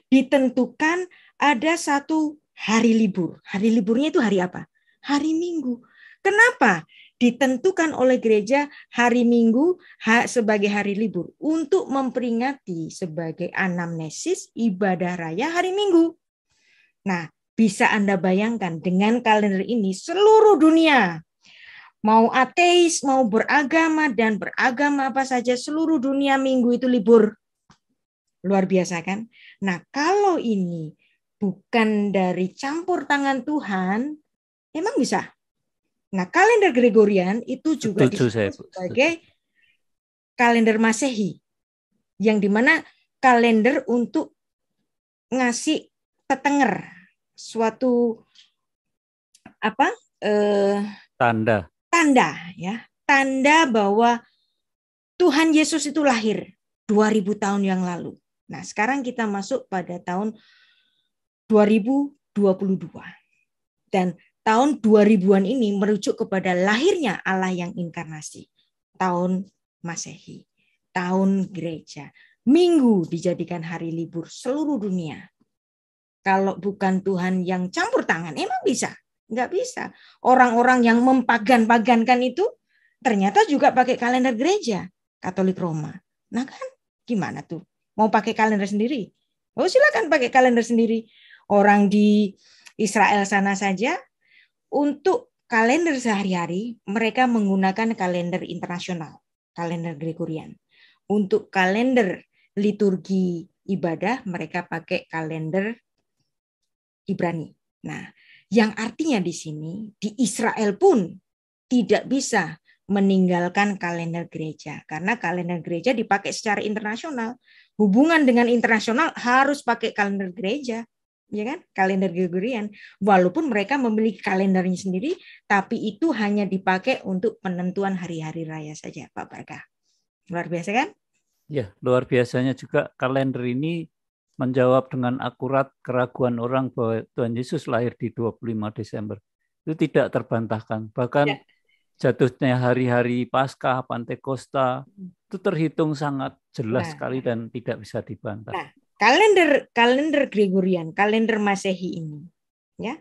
ditentukan ada satu hari libur. Hari liburnya itu hari apa? Hari Minggu. Kenapa? Ditentukan oleh gereja hari Minggu sebagai hari libur untuk memperingati sebagai anamnesis ibadah raya hari Minggu. Nah, bisa Anda bayangkan dengan kalender ini seluruh dunia Mau ateis, mau beragama, dan beragama apa saja, seluruh dunia minggu itu libur. Luar biasa kan? Nah kalau ini bukan dari campur tangan Tuhan, emang bisa? Nah kalender Gregorian itu juga Tujuh, saya, sebagai kalender Masehi. Yang dimana kalender untuk ngasih tetenger suatu apa eh, tanda tanda ya, tanda bahwa Tuhan Yesus itu lahir 2000 tahun yang lalu. Nah, sekarang kita masuk pada tahun 2022. Dan tahun 2000-an ini merujuk kepada lahirnya Allah yang inkarnasi. Tahun Masehi, tahun gereja. Minggu dijadikan hari libur seluruh dunia. Kalau bukan Tuhan yang campur tangan, emang bisa Nggak bisa. Orang-orang yang mempagan-pagankan itu ternyata juga pakai kalender gereja Katolik Roma. Nah kan gimana tuh? Mau pakai kalender sendiri? Oh silakan pakai kalender sendiri. Orang di Israel sana saja untuk kalender sehari-hari mereka menggunakan kalender internasional, kalender Gregorian. Untuk kalender liturgi ibadah mereka pakai kalender Ibrani. Nah, yang artinya di sini, di Israel pun tidak bisa meninggalkan kalender gereja. Karena kalender gereja dipakai secara internasional. Hubungan dengan internasional harus pakai kalender gereja. Ya kan? Kalender Gregorian. Walaupun mereka memiliki kalendernya sendiri, tapi itu hanya dipakai untuk penentuan hari-hari raya saja, Pak Barkah. Luar biasa kan? Ya, luar biasanya juga kalender ini menjawab dengan akurat keraguan orang bahwa Tuhan Yesus lahir di 25 Desember itu tidak terbantahkan bahkan ya. jatuhnya hari-hari Paskah Pantekosta itu terhitung sangat jelas nah. sekali dan tidak bisa dibantah. Nah, kalender kalender Gregorian, kalender Masehi ini ya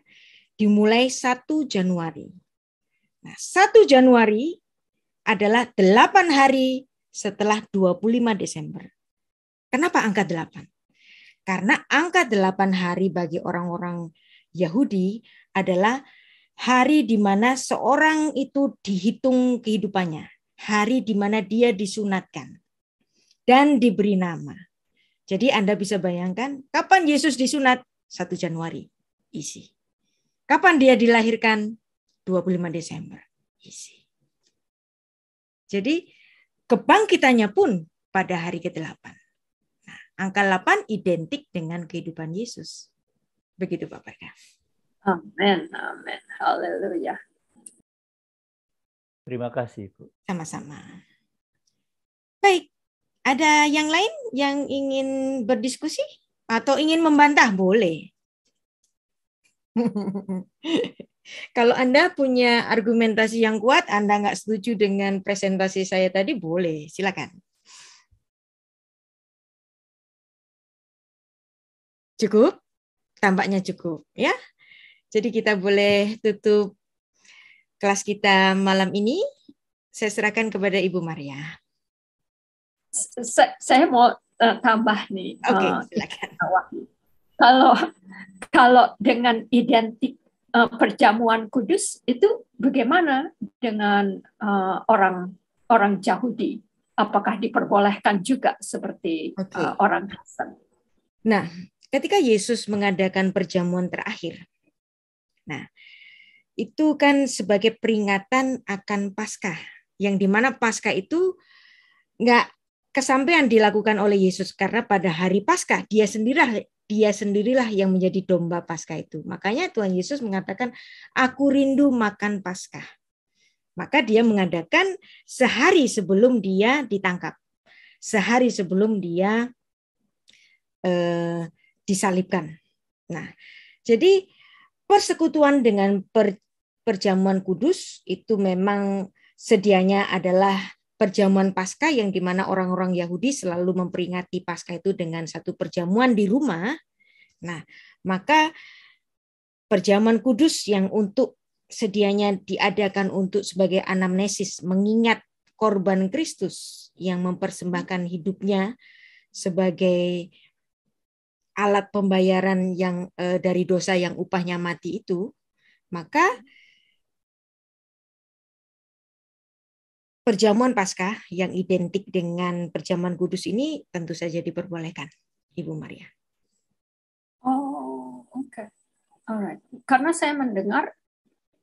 dimulai 1 Januari. Nah, 1 Januari adalah 8 hari setelah 25 Desember. Kenapa angka 8? Karena angka delapan hari bagi orang-orang Yahudi adalah hari di mana seorang itu dihitung kehidupannya, hari di mana dia disunatkan dan diberi nama. Jadi Anda bisa bayangkan kapan Yesus disunat? 1 Januari. Isi. Kapan dia dilahirkan? 25 Desember. Isi. Jadi kebangkitannya pun pada hari ke-8. Angka 8 identik dengan kehidupan Yesus. Begitu Bapak Ibu. Amin, amin. Haleluya. Terima kasih, Bu. Sama-sama. Baik, ada yang lain yang ingin berdiskusi atau ingin membantah? Boleh. (laughs) Kalau Anda punya argumentasi yang kuat, Anda nggak setuju dengan presentasi saya tadi, boleh. Silakan. Cukup? Tampaknya cukup ya. Jadi kita boleh tutup kelas kita malam ini. Saya serahkan kepada Ibu Maria. Saya, mau eh, tambah nih. Eh, Oke, silakan. Kalau kalau dengan identik eh, perjamuan kudus itu bagaimana dengan orang orang Yahudi? Apakah diperbolehkan juga seperti okay. orang Kristen? Nah, ketika Yesus mengadakan perjamuan terakhir. Nah, itu kan sebagai peringatan akan Paskah, yang dimana Paskah itu nggak kesampaian dilakukan oleh Yesus karena pada hari Paskah dia sendirilah dia sendirilah yang menjadi domba Paskah itu. Makanya Tuhan Yesus mengatakan, "Aku rindu makan Paskah." Maka dia mengadakan sehari sebelum dia ditangkap. Sehari sebelum dia eh, disalibkan. Nah, jadi persekutuan dengan per, perjamuan kudus itu memang sedianya adalah perjamuan Paskah yang dimana orang-orang Yahudi selalu memperingati Paskah itu dengan satu perjamuan di rumah. Nah, maka perjamuan kudus yang untuk sedianya diadakan untuk sebagai anamnesis mengingat korban Kristus yang mempersembahkan hidupnya sebagai alat pembayaran yang eh, dari dosa yang upahnya mati itu, maka perjamuan Paskah yang identik dengan perjamuan kudus ini tentu saja diperbolehkan, Ibu Maria. Oh, oke. Okay. Alright. Karena saya mendengar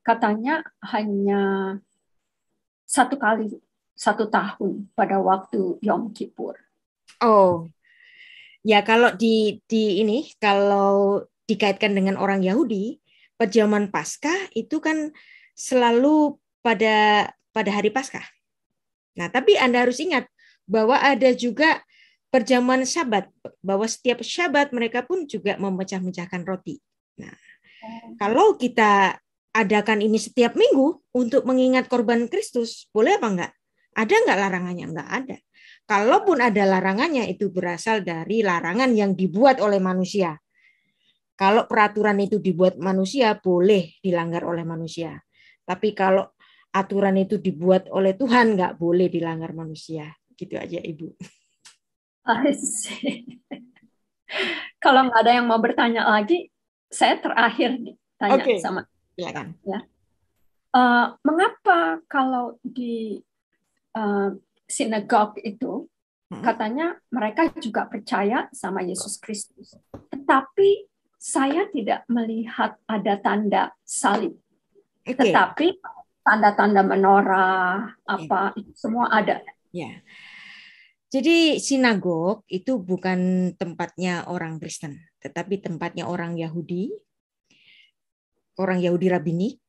katanya hanya satu kali satu tahun pada waktu Yom Kippur. Oh, Ya kalau di di ini kalau dikaitkan dengan orang Yahudi, perjamuan Paskah itu kan selalu pada pada hari Paskah. Nah, tapi Anda harus ingat bahwa ada juga perjamuan Sabat, bahwa setiap Sabat mereka pun juga memecah-mecahkan roti. Nah, kalau kita adakan ini setiap minggu untuk mengingat korban Kristus, boleh apa enggak? Ada enggak larangannya? Enggak ada. Kalaupun ada larangannya itu berasal dari larangan yang dibuat oleh manusia. Kalau peraturan itu dibuat manusia boleh dilanggar oleh manusia. Tapi kalau aturan itu dibuat oleh Tuhan nggak boleh dilanggar manusia. Gitu aja Ibu. kalau nggak ada yang mau bertanya lagi, saya terakhir tanya okay. sama. Silakan. Ya. Uh, mengapa kalau di uh, sinagog itu katanya mereka juga percaya sama Yesus Kristus. Tetapi saya tidak melihat ada tanda salib. Okay. Tetapi tanda-tanda menorah apa iya. itu semua ada. Ya. Jadi sinagog itu bukan tempatnya orang Kristen, tetapi tempatnya orang Yahudi. Orang Yahudi rabbinik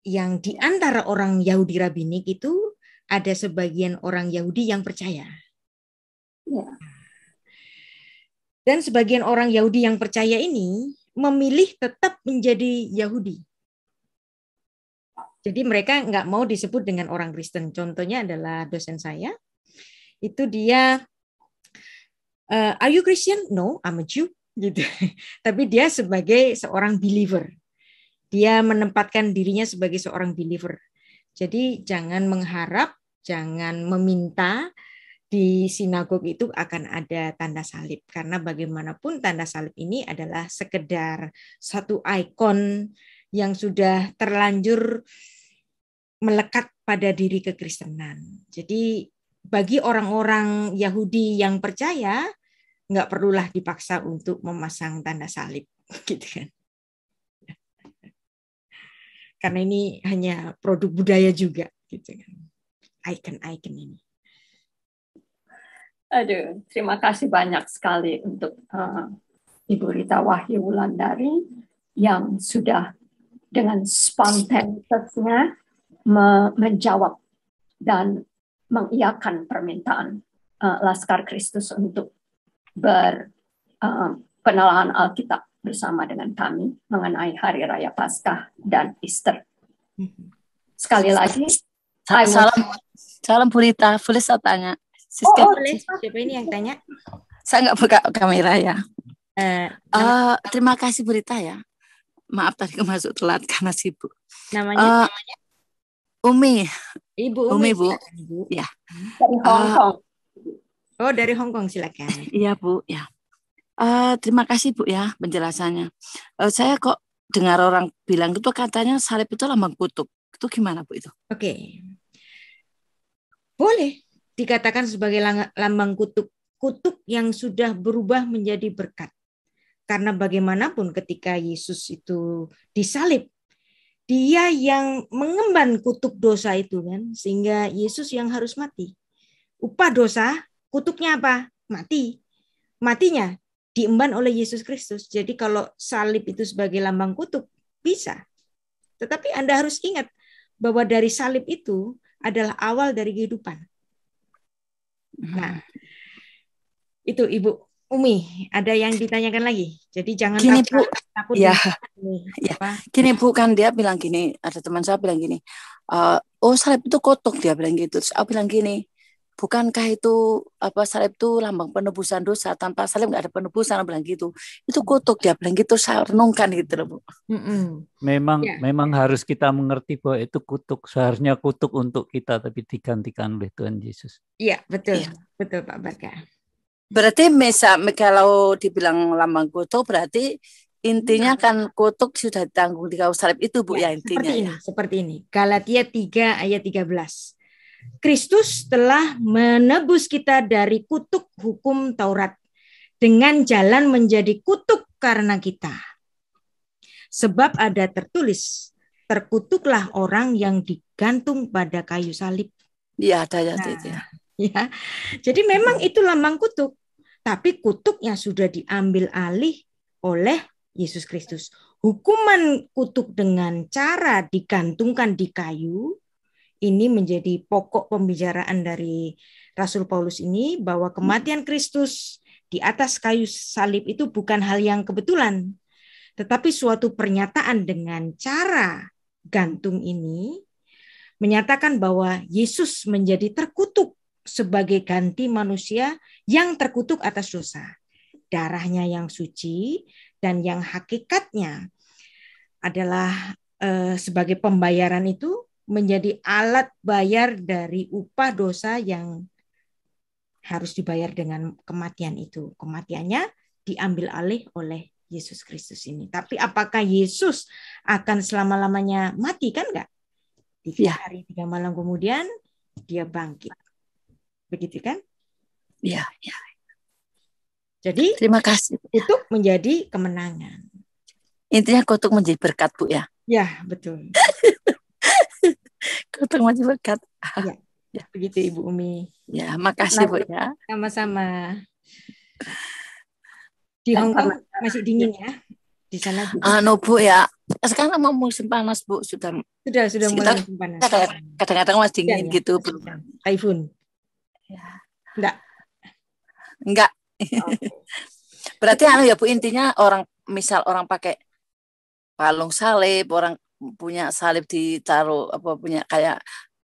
yang di antara orang Yahudi rabbinik itu ada sebagian orang Yahudi yang percaya. Ya. Dan sebagian orang Yahudi yang percaya ini memilih tetap menjadi Yahudi. Jadi mereka nggak mau disebut dengan orang Kristen. Contohnya adalah dosen saya. Itu dia, eh, are you Christian? No, I'm a Jew. Gitu. (laughs) Tapi dia sebagai seorang believer. Dia menempatkan dirinya sebagai seorang believer. Jadi jangan mengharap, jangan meminta di sinagog itu akan ada tanda salib karena bagaimanapun tanda salib ini adalah sekedar satu ikon yang sudah terlanjur melekat pada diri kekristenan. Jadi bagi orang-orang Yahudi yang percaya nggak perlulah dipaksa untuk memasang tanda salib (laughs) gitu kan karena ini hanya produk budaya juga gitu kan icon-icon ini Aduh, terima kasih banyak sekali untuk uh, Ibu Rita Wahyu Wulandari yang sudah dengan spontanitasnya me menjawab dan mengiakan permintaan uh, Laskar Kristus untuk berkenalan eh, uh, Alkitab bersama dengan kami mengenai Hari Raya Paskah dan Easter. Mm-hmm. Sekali lagi, salam salam, salam Purita, boleh saya tanya? Oh, oh, Siska, oh, boleh. Siapa ini yang tanya? Saya nggak buka kamera ya. Uh, uh, terima kasih Purita ya. Maaf tadi masuk telat karena sibuk. Namanya? Uh, eh, namanya? Umi. Ibu Umi, Umi Bu. Ibu. Ya. Dari Hong Kong. Uh, oh, dari Hong Kong silakan. Iya, Bu, ya. Uh, terima kasih Bu ya penjelasannya. Uh, saya kok dengar orang bilang itu katanya salib itu lambang kutub. Itu gimana Bu itu? Oke. Okay. Boleh dikatakan sebagai lambang kutub. Kutub yang sudah berubah menjadi berkat. Karena bagaimanapun ketika Yesus itu disalib, dia yang mengemban kutuk dosa itu kan, sehingga Yesus yang harus mati. Upah dosa, kutuknya apa? Mati. Matinya diemban oleh Yesus Kristus. Jadi kalau salib itu sebagai lambang kutub bisa. Tetapi Anda harus ingat bahwa dari salib itu adalah awal dari kehidupan. Hmm. Nah, itu Ibu Umi, ada yang ditanyakan lagi. Jadi jangan gini, takut, Bu. takut. Ya. ya. Gini Bu kan dia bilang gini, ada teman saya bilang gini, eh, oh salib itu kotok dia bilang gitu. Terus aku bilang gini, bukankah itu apa salib itu lambang penebusan dosa tanpa salib nggak ada penebusan bilang gitu itu kutuk dia bilang gitu saya renungkan gitu loh memang ya. memang harus kita mengerti bahwa itu kutuk seharusnya kutuk untuk kita tapi digantikan oleh Tuhan Yesus iya betul ya. betul Pak Barka berarti mesa kalau dibilang lambang kutuk berarti Intinya iya. kan kutuk sudah ditanggung di kaus salib itu Bu ya, ya intinya. Seperti ya? ini, ya. seperti ini. Galatia 3 ayat 13. Kristus telah menebus kita dari kutuk hukum Taurat dengan jalan menjadi kutuk karena kita. Sebab ada tertulis, terkutuklah orang yang digantung pada kayu salib. Iya, nah, gitu ya, ada ya, nah, ya. ya. Jadi memang itu lambang kutuk, tapi kutuknya sudah diambil alih oleh Yesus Kristus. Hukuman kutuk dengan cara digantungkan di kayu ini menjadi pokok pembicaraan dari Rasul Paulus ini bahwa hmm. kematian Kristus di atas kayu salib itu bukan hal yang kebetulan, tetapi suatu pernyataan dengan cara gantung ini menyatakan bahwa Yesus menjadi terkutuk sebagai ganti manusia yang terkutuk atas dosa. Darahnya yang suci dan yang hakikatnya adalah eh, sebagai pembayaran itu menjadi alat bayar dari upah dosa yang harus dibayar dengan kematian itu. Kematiannya diambil alih oleh Yesus Kristus ini. Tapi apakah Yesus akan selama-lamanya mati kan enggak? Tiga ya. hari, tiga malam kemudian dia bangkit. Begitu kan? Iya, iya. Jadi terima kasih. Itu menjadi kemenangan. Intinya kutuk menjadi berkat Bu ya. Ya, betul. (laughs) Ketemu aja Berkat. Ya. ya, begitu Ibu Umi. Ya, makasih Bu ya. Sama-sama. Di Hong Kong masih dingin ya? ya? Di sana juga. Uh, no, Bu ya. Sekarang mau musim panas Bu sudah. Sudah sudah mulai musim panas. Kadang-kadang masih dingin iya, iya. gitu ya. gitu. Typhoon. Ya. Enggak. Enggak. Okay. Oh. (laughs) Berarti anu ya Bu intinya orang misal orang pakai palung salib, orang punya salib ditaruh apa punya kayak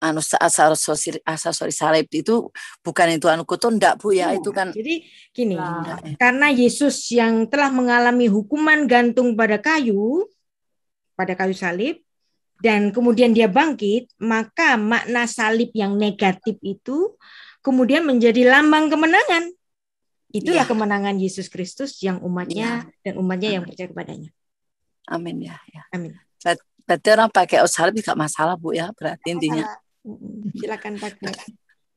anu aksesoris asal salib itu bukan itu anu kutu ndak Bu ya, oh, itu kan. Jadi gini, nah. Eh. karena Yesus yang telah mengalami hukuman gantung pada kayu pada kayu salib dan kemudian dia bangkit, maka makna salib yang negatif itu kemudian menjadi lambang kemenangan. Itulah ya. kemenangan Yesus Kristus yang umatnya ya. dan umatnya Amin. yang percaya kepadanya. Amin ya. ya. Amin. Berarti orang pakai osalib nggak masalah bu ya berarti intinya. Silakan pakai.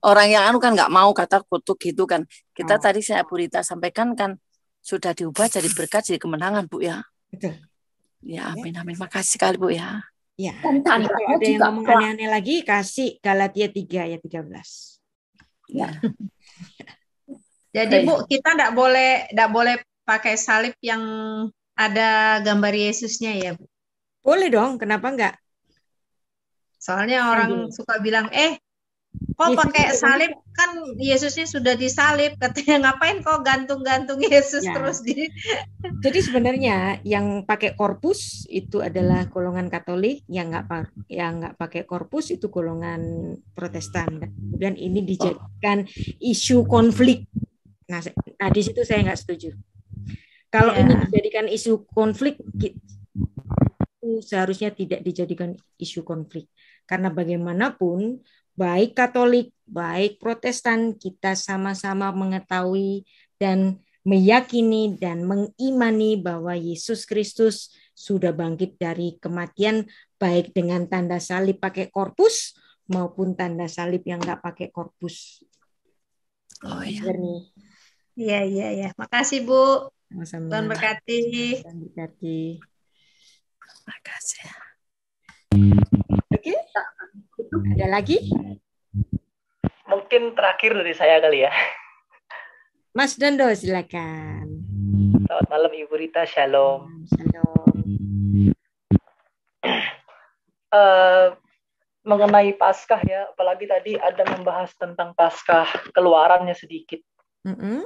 Orang yang anu kan nggak mau kata kutuk gitu kan. Kita oh. tadi saya Purita sampaikan kan sudah diubah jadi berkat jadi kemenangan bu ya. Betul. Ya, ya. amin amin makasih sekali bu ya. Ya. Kalau ada yang ngomong aneh-aneh lagi kasih Galatia 3 ayat 13. Ya. (laughs) Jadi Bu, kita nggak boleh nggak boleh pakai salib yang ada gambar Yesusnya ya, Bu. Boleh dong, kenapa enggak? Soalnya orang Aduh. suka bilang, eh kok Yesus pakai salib kan Yesusnya sudah disalib (laughs) katanya ngapain kok gantung-gantung Yesus ya. terus di (laughs) jadi sebenarnya yang pakai korpus itu adalah golongan Katolik yang nggak yang nggak pakai korpus itu golongan Protestan dan ini oh. dijadikan isu konflik nah, nah di situ saya enggak setuju kalau ya. ini dijadikan isu konflik itu seharusnya tidak dijadikan isu konflik. Karena bagaimanapun baik Katolik, baik Protestan kita sama-sama mengetahui dan meyakini dan mengimani bahwa Yesus Kristus sudah bangkit dari kematian baik dengan tanda salib pakai korpus maupun tanda salib yang nggak pakai korpus. Oh iya. Iya iya iya. Makasih Bu. Sama-sama. Tuhan berkati. Tuhan berkati makasih. Oke, okay. ada lagi? Mungkin terakhir dari saya kali ya. Mas Dondo, silakan. Selamat malam Ibu Rita, shalom. Shalom. Uh, mengenai Paskah ya, apalagi tadi ada membahas tentang Paskah keluarannya sedikit. Mm -hmm.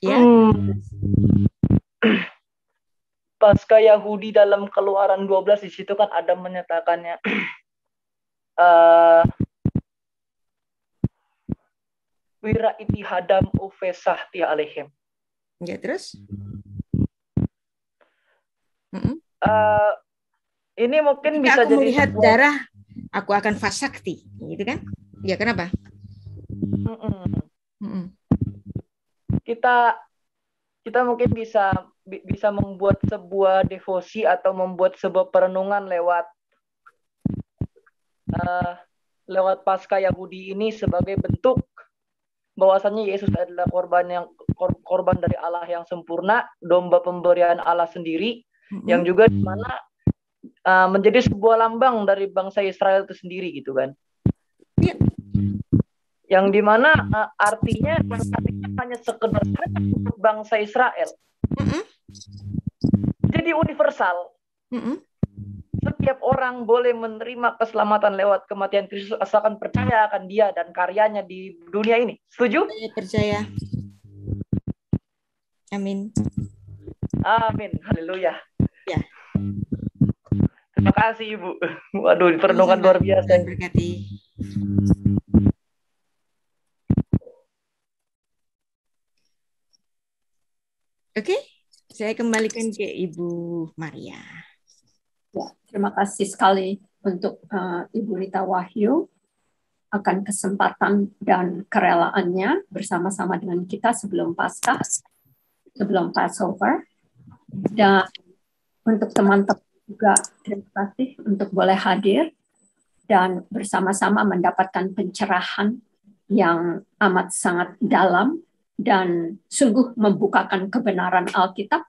Ya. Yeah. (clears throat) Hmm. (clears throat) pasca Yahudi dalam keluaran 12 di situ kan ada menyatakannya uh, (clears throat) wira hadam ufesah ti alehem." Ya terus? Uh, ini mungkin Jika bisa aku jadi melihat sebuah... darah aku akan fasakti gitu kan ya kenapa Mm-mm. Mm-mm. kita kita mungkin bisa bisa membuat sebuah devosi atau membuat sebuah perenungan lewat uh, lewat pasca Yahudi ini sebagai bentuk bahwasannya Yesus adalah korban yang kor, korban dari Allah yang sempurna, domba pemberian Allah sendiri mm-hmm. yang juga dimana uh, eh, menjadi sebuah lambang dari bangsa Israel itu sendiri gitu kan. Yeah. Yang dimana uh, eh, artinya artinya hanya sekedar bangsa Israel. Mm-hmm jadi universal. Mm -hmm. Setiap orang boleh menerima keselamatan lewat kematian Kristus asalkan percaya akan Dia dan karyanya di dunia ini. Setuju? Saya percaya. Amin. Amin. Haleluya. Ya. Terima kasih Ibu. (laughs) Waduh, perenungan luar biasa. Berkati. Oke. Okay? Saya kembalikan ke Ibu Maria. Ya, terima kasih sekali untuk uh, Ibu Rita Wahyu akan kesempatan dan kerelaannya bersama-sama dengan kita sebelum Pasca sebelum Passover. Dan untuk teman-teman juga terima kasih untuk boleh hadir dan bersama-sama mendapatkan pencerahan yang amat sangat dalam dan sungguh membukakan kebenaran Alkitab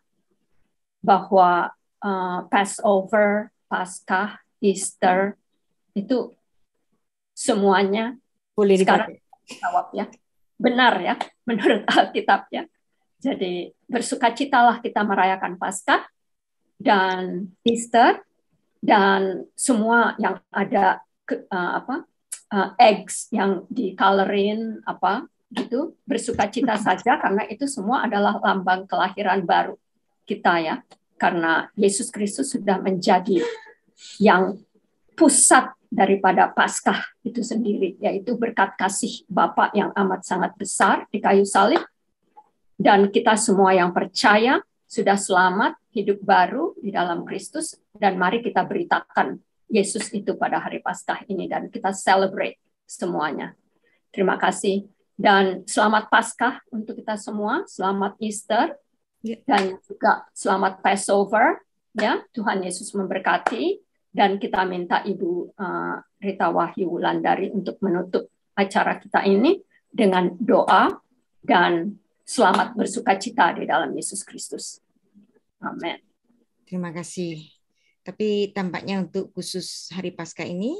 bahwa uh, Passover, Paskah, Easter itu semuanya boleh sekarang jawab ya benar ya menurut Alkitab ya. Jadi bersukacitalah kita merayakan Paskah dan Easter dan semua yang ada ke, uh, apa uh, eggs yang dikalorin apa gitu bersuka cita saja karena itu semua adalah lambang kelahiran baru kita ya karena Yesus Kristus sudah menjadi yang pusat daripada Paskah itu sendiri yaitu berkat kasih Bapa yang amat sangat besar di kayu salib dan kita semua yang percaya sudah selamat hidup baru di dalam Kristus dan mari kita beritakan Yesus itu pada hari Paskah ini dan kita celebrate semuanya. Terima kasih. Dan selamat Paskah untuk kita semua, selamat Easter, ya. dan juga selamat Passover. Ya, Tuhan Yesus memberkati dan kita minta Ibu uh, Rita Wahyu Wulandari untuk menutup acara kita ini dengan doa dan selamat bersuka cita di dalam Yesus Kristus. Amin. Terima kasih. Tapi tampaknya untuk khusus hari Paskah ini,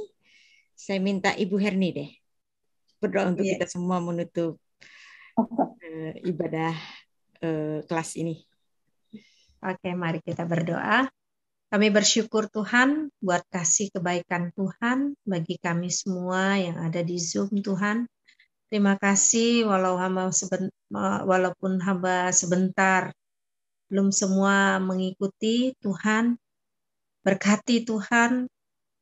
saya minta Ibu Herni deh berdoa untuk yeah. kita semua menutup uh, ibadah uh, kelas ini. Oke, mari kita berdoa. Kami bersyukur Tuhan buat kasih kebaikan Tuhan bagi kami semua yang ada di Zoom Tuhan. Terima kasih walau hamba seben, walaupun hamba sebentar belum semua mengikuti Tuhan. Berkati Tuhan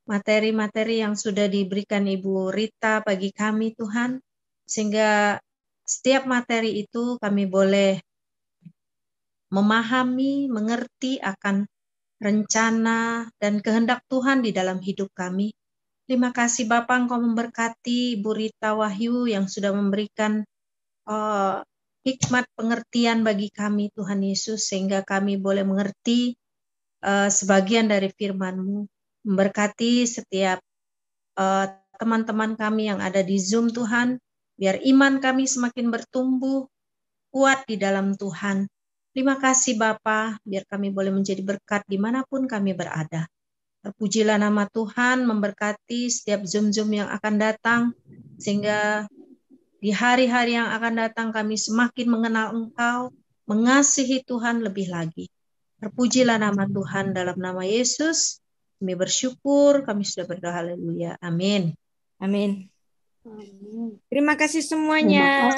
materi-materi yang sudah diberikan Ibu Rita bagi kami Tuhan, sehingga setiap materi itu kami boleh memahami, mengerti akan rencana dan kehendak Tuhan di dalam hidup kami. Terima kasih Bapak Engkau memberkati Ibu Rita Wahyu yang sudah memberikan uh, hikmat pengertian bagi kami Tuhan Yesus sehingga kami boleh mengerti uh, sebagian dari firman-Mu memberkati setiap eh, teman-teman uh, kami yang ada di Zoom Tuhan, biar iman kami semakin bertumbuh, kuat di dalam Tuhan. Terima kasih Bapak, biar kami boleh menjadi berkat dimanapun kami berada. Terpujilah nama Tuhan memberkati setiap Zoom-Zoom yang akan datang, sehingga di hari-hari yang akan datang kami semakin mengenal Engkau, mengasihi Tuhan lebih lagi. Terpujilah nama Tuhan dalam nama Yesus. Kami bersyukur, kami sudah berdoa haleluya. Amin. Amin. Terima kasih semuanya.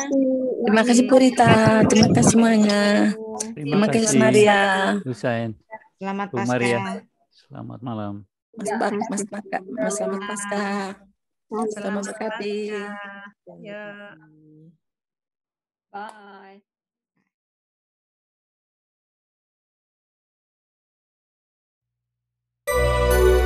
Terima kasih, Purita. Terima kasih semuanya. Terima, kasih Maria. Selamat Bu Maria. Selamat malam. Mas Pak, Mas Pak, Mas Selamat Pasca. Selamat Pasca. Ya. Bye. Música